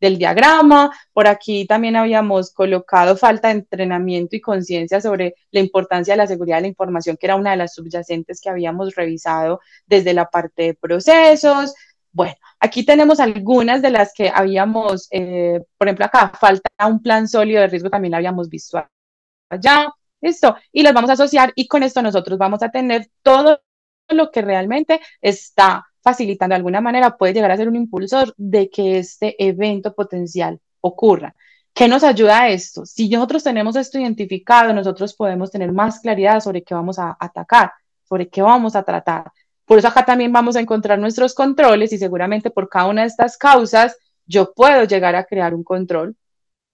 del diagrama. Por aquí también habíamos colocado falta de entrenamiento y conciencia sobre la importancia de la seguridad de la información, que era una de las subyacentes que habíamos revisado desde la parte de procesos. Bueno, aquí tenemos algunas de las que habíamos, eh, por ejemplo, acá falta un plan sólido de riesgo, también la habíamos visto allá. Listo, y las vamos a asociar y con esto nosotros vamos a tener todo lo que realmente está facilitando de alguna manera, puede llegar a ser un impulsor de que este evento potencial ocurra. ¿Qué nos ayuda a esto? Si nosotros tenemos esto identificado, nosotros podemos tener más claridad sobre qué vamos a atacar, sobre qué vamos a tratar. Por eso acá también vamos a encontrar nuestros controles y seguramente por cada una de estas causas yo puedo llegar a crear un control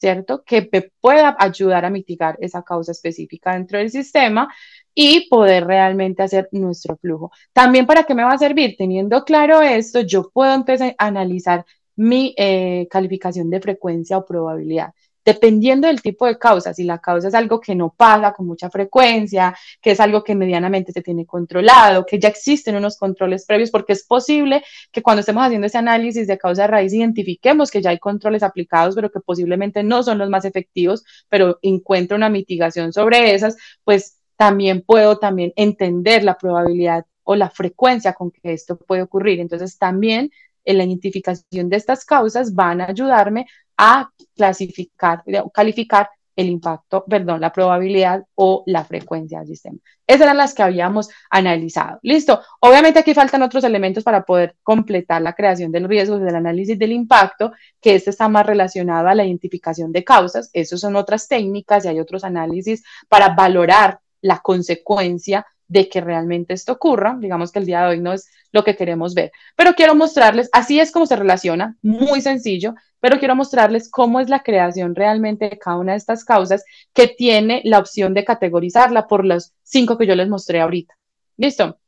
¿cierto? Que me pueda ayudar a mitigar esa causa específica dentro del sistema y poder realmente hacer nuestro flujo. También para qué me va a servir, teniendo claro esto, yo puedo empezar a analizar mi eh, calificación de frecuencia o probabilidad dependiendo del tipo de causa, si la causa es algo que no pasa con mucha frecuencia, que es algo que medianamente se tiene controlado, que ya existen unos controles previos, porque es posible que cuando estemos haciendo ese análisis de causa raíz identifiquemos que ya hay controles aplicados, pero que posiblemente no son los más efectivos, pero encuentro una mitigación sobre esas, pues también puedo también entender la probabilidad o la frecuencia con que esto puede ocurrir. Entonces también en la identificación de estas causas van a ayudarme a clasificar, calificar el impacto, perdón, la probabilidad o la frecuencia del sistema. Esas eran las que habíamos analizado. Listo. Obviamente aquí faltan otros elementos para poder completar la creación del riesgo del análisis del impacto, que este está más relacionado a la identificación de causas. Esas son otras técnicas y hay otros análisis para valorar la consecuencia de que realmente esto ocurra. Digamos que el día de hoy no es lo que queremos ver, pero quiero mostrarles, así es como se relaciona, muy sencillo, pero quiero mostrarles cómo es la creación realmente de cada una de estas causas que tiene la opción de categorizarla por los cinco que yo les mostré ahorita. ¿Listo?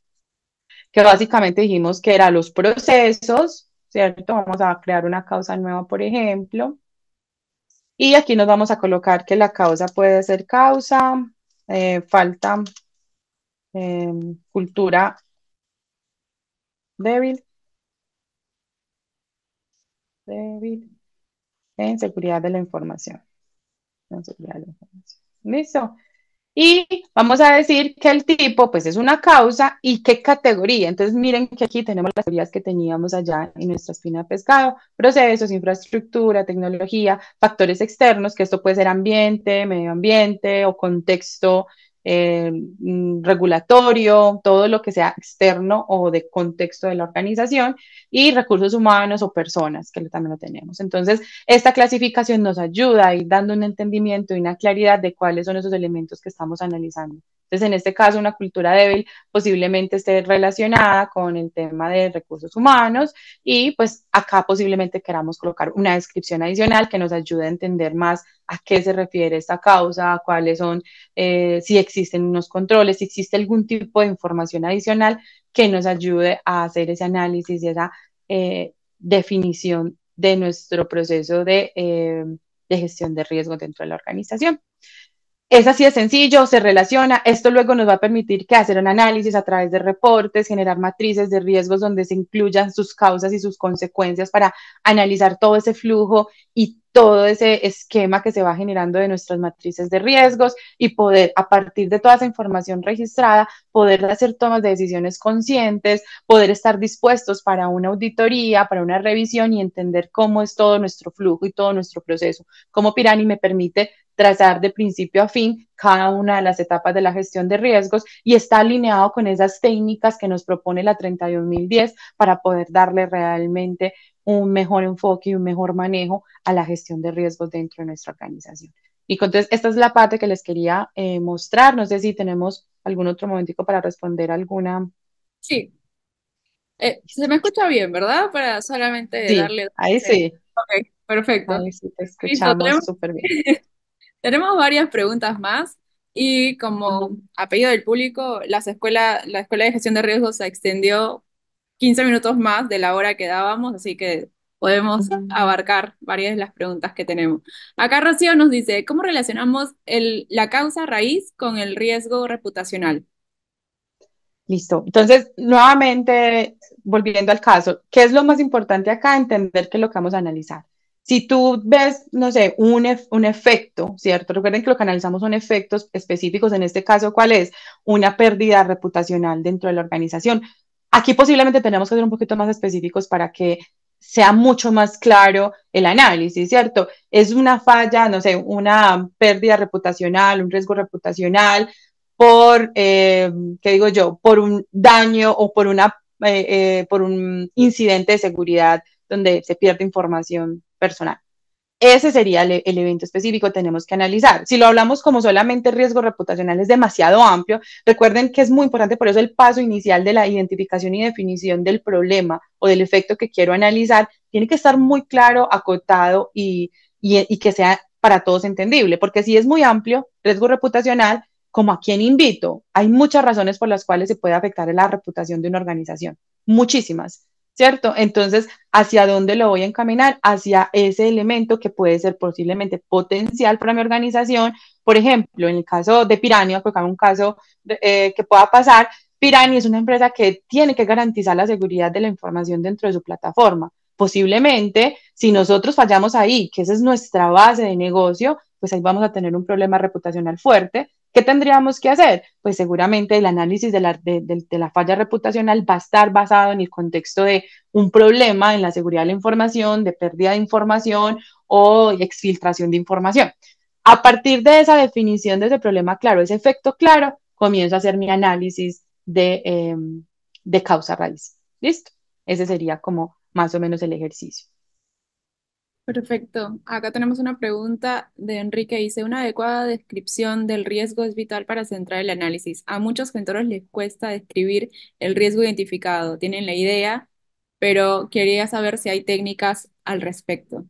Que básicamente dijimos que eran los procesos, ¿cierto? Vamos a crear una causa nueva, por ejemplo. Y aquí nos vamos a colocar que la causa puede ser causa, eh, falta Em, cultura débil, débil en seguridad de la información. ¿Listo? Y vamos a decir que el tipo, pues es una causa y qué categoría. Entonces, miren que aquí tenemos las teorías que teníamos allá en nuestra espina de pescado, procesos, infraestructura, tecnología, factores externos, que esto puede ser ambiente, medio ambiente o contexto eh, mm, regulatorio, todo lo que sea externo o de contexto de la organización, y recursos humanos o personas, que también lo tenemos. Entonces, esta clasificación nos ayuda a ir dando un entendimiento y una claridad de cuáles son esos elementos que estamos analizando. Entonces, en este caso, una cultura débil posiblemente esté relacionada con el tema de recursos humanos y pues acá posiblemente queramos colocar una descripción adicional que nos ayude a entender más a qué se refiere esta causa, cuáles son, eh, si existen unos controles, si existe algún tipo de información adicional que nos ayude a hacer ese análisis y esa eh, definición de nuestro proceso de eh, gestión de riesgo dentro de la organización es así de sencillo, se relaciona. Esto luego nos va a permitir que hacer un análisis a través de reportes, generar matrices de riesgos donde se incluyan sus causas y sus consecuencias para analizar todo ese flujo y todo ese esquema que se va generando de nuestras matrices de riesgos y poder, a partir de toda esa información registrada, poder hacer tomas de decisiones conscientes, poder estar dispuestos para una auditoría, para una revisión y entender cómo es todo nuestro flujo y todo nuestro proceso. Como Pirani me permite trazar de principio a fin cada una de las etapas de la gestión de riesgos y está alineado con esas técnicas que nos propone la 31010 para poder darle realmente un mejor enfoque y un mejor manejo a la gestión de riesgos dentro de nuestra organización. Y entonces, esta es la parte que les quería eh, mostrar. No sé si tenemos algún otro momentico para responder alguna. Sí. Eh, se me escucha bien, ¿verdad? Para solamente sí, darle. Ahí sí. Ok, perfecto. sí, te escuchamos súper bien. Tenemos varias preguntas más y como apellido del público, las escuela, la Escuela de Gestión de Riesgos se extendió 15 minutos más de la hora que dábamos, así que podemos abarcar varias de las preguntas que tenemos. Acá Rocío nos dice, ¿cómo relacionamos el, la causa raíz con el riesgo reputacional? Listo. Entonces, nuevamente, volviendo al caso, ¿qué es lo más importante acá? Entender qué es lo que vamos a analizar. Si tú ves, no sé, un, un efecto, ¿cierto? Recuerden que lo que analizamos son efectos específicos, en este caso, ¿cuál es? Una pérdida reputacional dentro de la organización. Aquí posiblemente tenemos que ser un poquito más específicos para que sea mucho más claro el análisis, ¿cierto? Es una falla, no sé, una pérdida reputacional, un riesgo reputacional por, eh, ¿qué digo yo? Por un daño o por, una, eh, eh, por un incidente de seguridad donde se pierde información personal. Ese sería el, evento específico, que tenemos que analizar. Si lo hablamos como solamente riesgo reputacional es demasiado amplio. Recuerden que es muy importante, por eso el paso inicial de la identificación y definición del problema o del efecto que quiero analizar tiene que estar muy claro, acotado y, que sea para todos entendible, porque si es muy amplio, riesgo reputacional, como a quien invito, hay muchas razones por las cuales se puede afectar la reputación de una organización, muchísimas. ¿cierto? Entonces, ¿hacia dónde lo voy a encaminar? Hacia ese elemento que puede ser posiblemente potencial para mi organización. Por ejemplo, en el caso de Pirani, acá un caso eh, que pueda pasar, Pirani es una empresa que tiene que garantizar la seguridad de la información dentro de su plataforma. Posiblemente, si nosotros fallamos ahí, que esa es nuestra base de negocio, pues ahí vamos a tener un problema reputacional fuerte ¿Qué tendríamos que hacer? Pues seguramente el análisis de la, falla reputacional va a estar basado en el contexto de un problema en la seguridad de la información, de pérdida de información o exfiltración de información. A partir de esa definición de ese problema claro, ese efecto claro, comienzo a hacer mi análisis de em, causa raíz. ¿Listo? Ese sería como más o menos el ejercicio. Perfecto. Acá tenemos una pregunta de Enrique. Dice, una adecuada descripción del riesgo es vital para centrar el análisis. A muchos gestores les cuesta describir el riesgo identificado. Tienen la idea, pero quería saber si hay técnicas al respecto.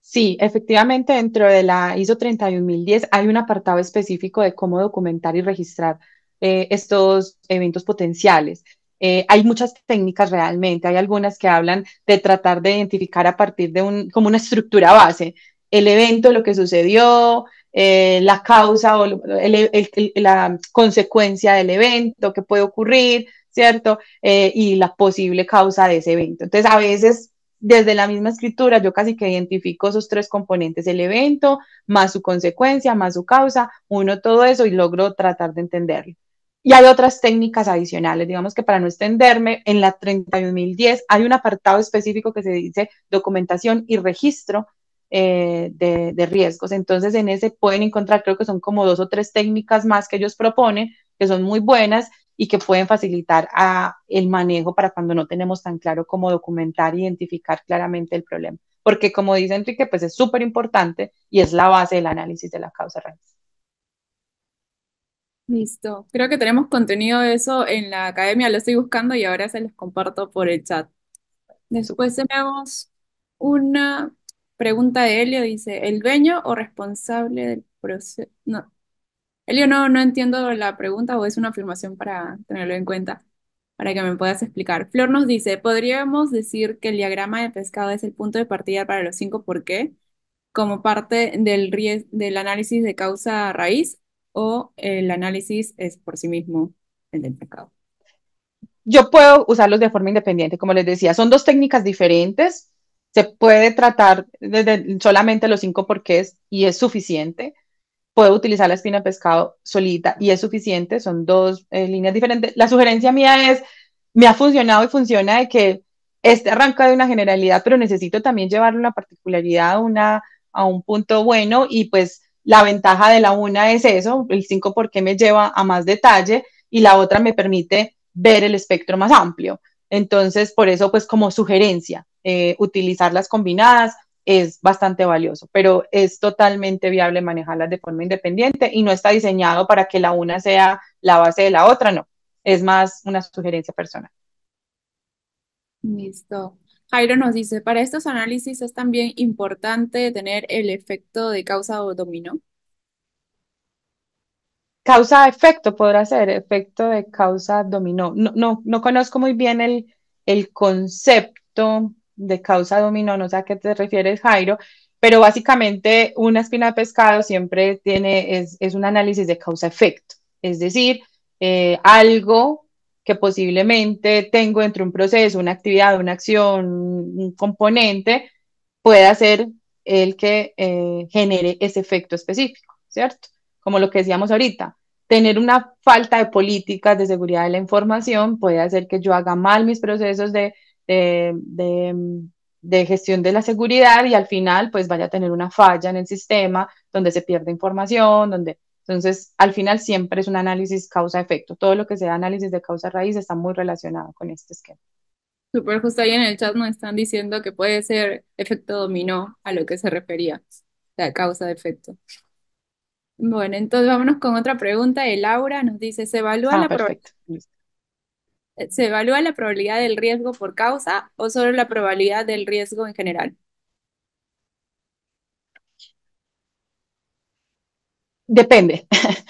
Sí, efectivamente, dentro de la ISO 31010 hay un apartado específico de cómo documentar y registrar eh, estos eventos potenciales. Eh, hay muchas técnicas realmente, hay algunas que hablan de tratar de identificar a partir de un, como una estructura base, el evento, lo que sucedió, eh, la causa o la consecuencia del evento que puede ocurrir, ¿cierto? Eh, y la posible causa de ese evento. Entonces, a veces desde la misma escritura, yo casi que identifico esos tres componentes, el evento, más su consecuencia, más su causa, uno todo eso y logro tratar de entenderlo. Y hay otras técnicas adicionales, digamos que para no extenderme, en la 31.010 hay un apartado específico que se dice documentación y registro eh, de, riesgos. Entonces en ese pueden encontrar, creo que son como dos o tres técnicas más que ellos proponen, que son muy buenas y que pueden facilitar a, el manejo para cuando no tenemos tan claro cómo documentar, e identificar claramente el problema. Porque como dice Enrique, pues es súper importante y es la base del análisis de la causa raíz. Listo. Creo que tenemos contenido de eso en la academia, lo estoy buscando y ahora se los comparto por el chat. Después tenemos una pregunta de Elio, dice, ¿el dueño o responsable del proceso? No. Helio, no, no entiendo la pregunta o es una afirmación para tenerlo en cuenta, para que me puedas explicar. Flor nos dice, ¿podríamos decir que el diagrama de pescado es el punto de partida para los cinco por qué? como parte del, del análisis de causa raíz o el análisis es por sí mismo el del pescado Yo puedo usarlos de forma independiente, como les decía, son dos técnicas diferentes. Se puede tratar desde solamente los cinco porqués y es suficiente. Puedo utilizar la espina de pescado solita y es suficiente. Son dos eh, líneas diferentes. La sugerencia mía es, me ha funcionado y funciona de que este arranca de una generalidad, pero necesito también llevar una particularidad, a un punto bueno y pues la ventaja de la una es eso, el 5 porque me lleva a más detalle y la otra me permite ver el espectro más amplio. Entonces, por eso, pues como sugerencia, eh, utilizarlas combinadas es bastante valioso, pero es totalmente viable manejarlas de forma independiente y no está diseñado para que la una sea la base de la otra, no. Es más una sugerencia personal. Listo. Jairo nos dice, para estos análisis es también importante tener el efecto de causa o dominó. Causa-efecto podrá ser, efecto de causa-dominó. No, no, no conozco muy bien el, concepto de causa-dominó, no sé a qué te refieres, Jairo, pero básicamente una espina de pescado siempre tiene, es, un análisis de causa-efecto, es decir, eh, algo que posiblemente tengo entre un proceso, una actividad, una acción, un componente, pueda ser el que eh, genere ese efecto específico, ¿cierto? Como lo que decíamos ahorita, tener una falta de políticas de seguridad de la información puede hacer que yo haga mal mis procesos de, de, de gestión de la seguridad y al final pues vaya a tener una falla en el sistema donde se pierde información, donde entonces, al final siempre es un análisis causa-efecto. Todo lo que sea análisis de causa-raíz está muy relacionado con este esquema. Súper justo ahí en el chat nos están diciendo que puede ser efecto dominó a lo que se refería, la causa-efecto. Bueno, entonces vámonos con otra pregunta El Laura. Nos dice, ¿se evalúa, ah, la ¿se evalúa la probabilidad del riesgo por causa o solo la probabilidad del riesgo en general? depende.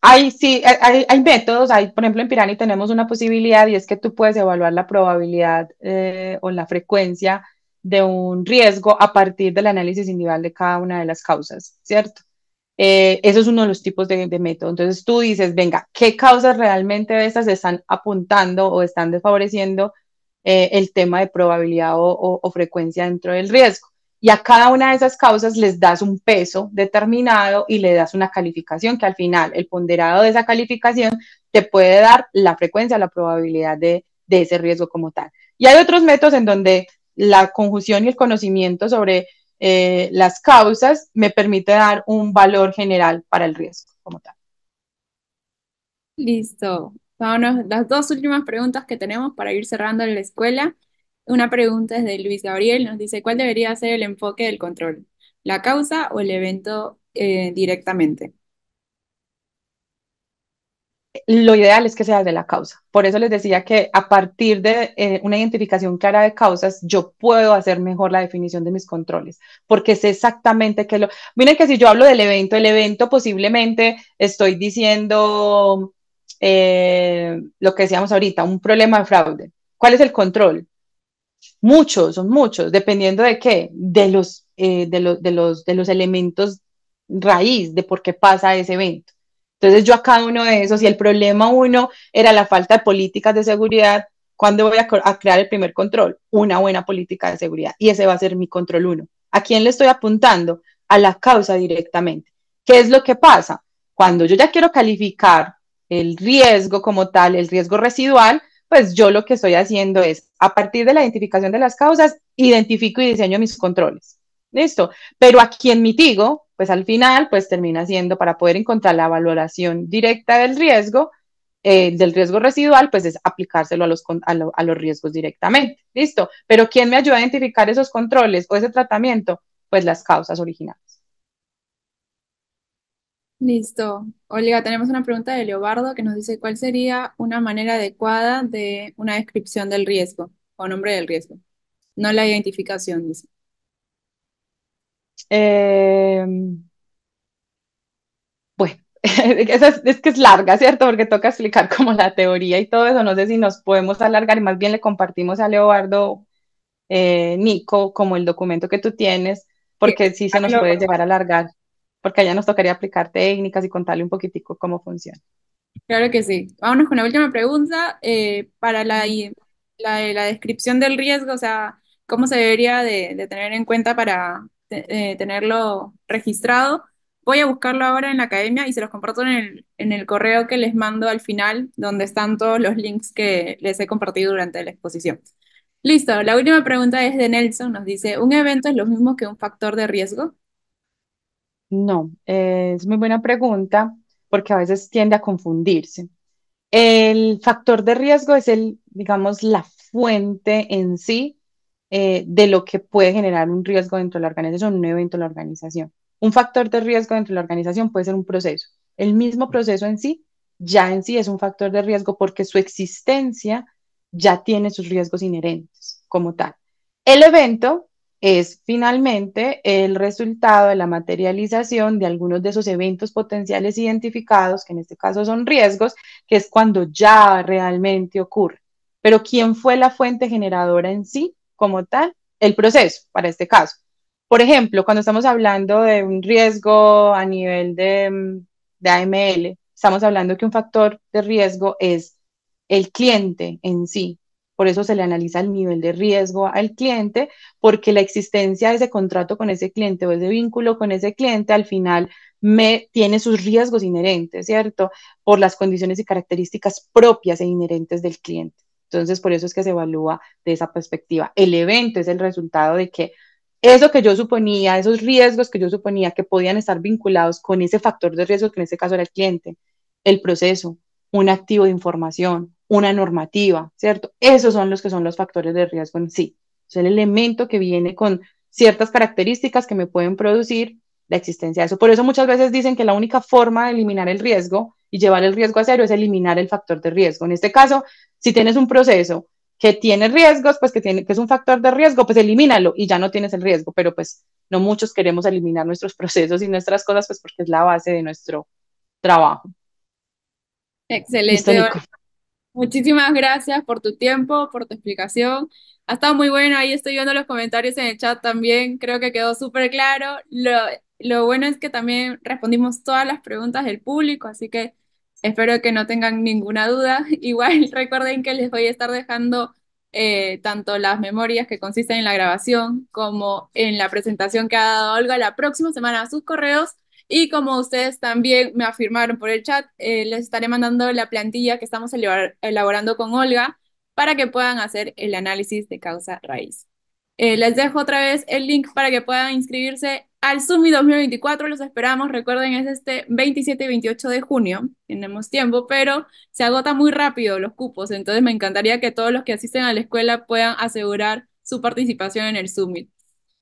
hay, sí, hay, métodos, hay, por ejemplo, en Pirani tenemos una posibilidad y es que tú puedes evaluar la probabilidad eh, o la frecuencia de un riesgo a partir del análisis individual de cada una de las causas, ¿cierto? Eh, eso es uno de los tipos de, método. Entonces tú dices, venga, ¿qué causas realmente de estas están apuntando o están desfavoreciendo eh, el tema de probabilidad o, frecuencia dentro del riesgo? y a cada una de esas causas les das un peso determinado y le das una calificación que al final el ponderado de esa calificación te puede dar la frecuencia, la probabilidad de, ese riesgo como tal. Y hay otros métodos en donde la conjunción y el conocimiento sobre eh, las causas me permite dar un valor general para el riesgo como tal. Listo. Vámonos, las dos últimas preguntas que tenemos para ir cerrando en la escuela. Una pregunta es de Luis Gabriel, nos dice, ¿cuál debería ser el enfoque del control? ¿La causa o el evento eh, directamente? Lo ideal es que sea de la causa. Por eso les decía que a partir de eh, una identificación clara de causas, yo puedo hacer mejor la definición de mis controles, porque sé exactamente qué lo... Miren que si yo hablo del evento, el evento posiblemente estoy diciendo eh, lo que decíamos ahorita, un problema de fraude. ¿Cuál es el control? Muchos, son muchos, dependiendo de qué, de los, eh, de, de, los, de los elementos raíz de por qué pasa ese evento. Entonces yo a cada uno de esos, si el problema uno era la falta de políticas de seguridad, ¿cuándo voy a, a, crear el primer control? Una buena política de seguridad. Y ese va a ser mi control uno. ¿A quién le estoy apuntando? A la causa directamente. ¿Qué es lo que pasa? Cuando yo ya quiero calificar el riesgo como tal, el riesgo residual, pues yo lo que estoy haciendo es, a partir de la identificación de las causas, identifico y diseño mis controles. Listo. Pero a quien mitigo, pues al final, pues termina siendo para poder encontrar la valoración directa del riesgo, eh, del riesgo residual, pues es aplicárselo a los, a los riesgos directamente. Listo. Pero ¿quién me ayuda a identificar esos controles o ese tratamiento? Pues las causas originales. Listo. Olga, tenemos una pregunta de Leobardo que nos dice, ¿cuál sería una manera adecuada de una descripción del riesgo o nombre del riesgo? No la identificación, dice. Eh, em, bueno, pues, es, que es larga, ¿cierto? Porque toca explicar como la teoría y todo eso. No sé si nos podemos alargar y más bien le compartimos a Leobardo, eh, Nico, como el documento que tú tienes, porque sí, se ah, nos puede llevar a alargar porque allá nos tocaría aplicar técnicas y contarle un poquitico cómo funciona. Claro que sí. Vámonos con la última pregunta. Eh, para la, descripción del riesgo, o sea, ¿cómo se debería de, tener en cuenta para eh, tenerlo registrado? Voy a buscarlo ahora en la academia y se los comparto en el, en el correo que les mando al final, donde están todos los links que les he compartido durante la exposición. Listo, la última pregunta es de Nelson. Nos dice, ¿un evento es lo mismo que un factor de riesgo? No, eh, es muy buena pregunta porque a veces tiende a confundirse. El factor de riesgo es el, digamos, la fuente en sí eh, de lo que puede generar un riesgo dentro de la organización, un evento de la organización. Un factor de riesgo dentro de la organización puede ser un proceso. El mismo proceso en sí, ya en sí es un factor de riesgo porque su existencia ya tiene sus riesgos inherentes como tal. El evento es finalmente el resultado de la materialización de algunos de esos eventos potenciales identificados, que en este caso son riesgos, que es cuando ya realmente ocurre. Pero ¿quién fue la fuente generadora en sí como tal? El proceso, para este caso. Por ejemplo, cuando estamos hablando de un riesgo a nivel de, mm, de AML, estamos hablando que un factor de riesgo es el cliente en sí, por eso se le analiza el nivel de riesgo al cliente, porque la existencia de ese contrato con ese cliente o ese vínculo con ese cliente al final me, tiene sus riesgos inherentes, ¿cierto? Por las condiciones y características propias e inherentes del cliente. Entonces, por eso es que se evalúa de esa perspectiva. El evento es el resultado de que eso que yo suponía, esos riesgos que yo suponía que podían estar vinculados con ese factor de riesgo que en este caso era el cliente, el proceso, un activo de información, una normativa, ¿cierto? Esos son los que son los factores de riesgo en sí. Es el elemento que viene con ciertas características que me pueden producir la existencia de eso. Por eso muchas veces dicen que la única forma de eliminar el riesgo y llevar el riesgo a cero es eliminar el factor de riesgo. En este caso, si tienes un proceso que tiene riesgos, pues que, tiene, que es un factor de riesgo, pues elimínalo y ya no tienes el riesgo, pero pues no muchos queremos eliminar nuestros procesos y nuestras cosas, pues porque es la base de nuestro trabajo. Excelente. Muchísimas gracias por tu tiempo, por tu explicación. Ha estado muy bueno, ahí estoy viendo los comentarios en el chat también, creo que quedó súper claro. Lo, bueno es que también respondimos todas las preguntas del público, así que espero que no tengan ninguna duda. Igual recuerden que les voy a estar dejando eh, tanto las memorias que consisten en la grabación como en la presentación que ha dado Olga la próxima semana a sus correos y como ustedes también me afirmaron por el chat, eh, les estaré mandando la plantilla que estamos elaborando con Olga para que puedan hacer el análisis de causa raíz. Eh, les dejo otra vez el link para que puedan inscribirse al Sumi 2024. Los esperamos. Recuerden, es este 27 y 28 de junio. Tenemos tiempo, pero se agota muy rápido los cupos. Entonces, me encantaría que todos los que asisten a la escuela puedan asegurar su participación en el SUMI.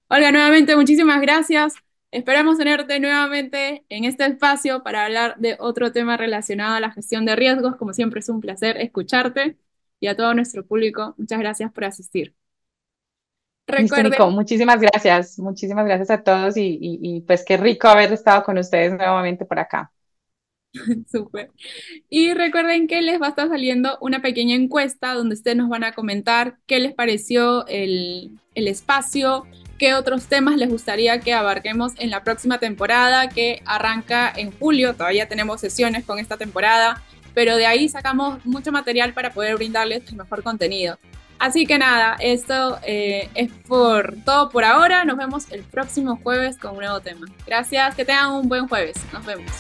Olga, nuevamente, muchísimas gracias. Esperamos tenerte nuevamente en este espacio para hablar de otro tema relacionado a la gestión de riesgos. Como siempre es un placer escucharte y a todo nuestro público, muchas gracias por asistir. Recuerden... muchísimas gracias, muchísimas gracias a todos y, pues qué rico haber estado con ustedes nuevamente por acá. Súper. Y recuerden que les va a estar saliendo una pequeña encuesta donde ustedes nos van a comentar qué les pareció el, el espacio, qué otros temas les gustaría que abarquemos en la próxima temporada que arranca en julio. Todavía tenemos sesiones con esta temporada, pero de ahí sacamos mucho material para poder brindarles el mejor contenido. Así que nada, esto eh, es por todo por ahora. Nos vemos el próximo jueves con un nuevo tema. Gracias, que tengan un buen jueves. Nos vemos.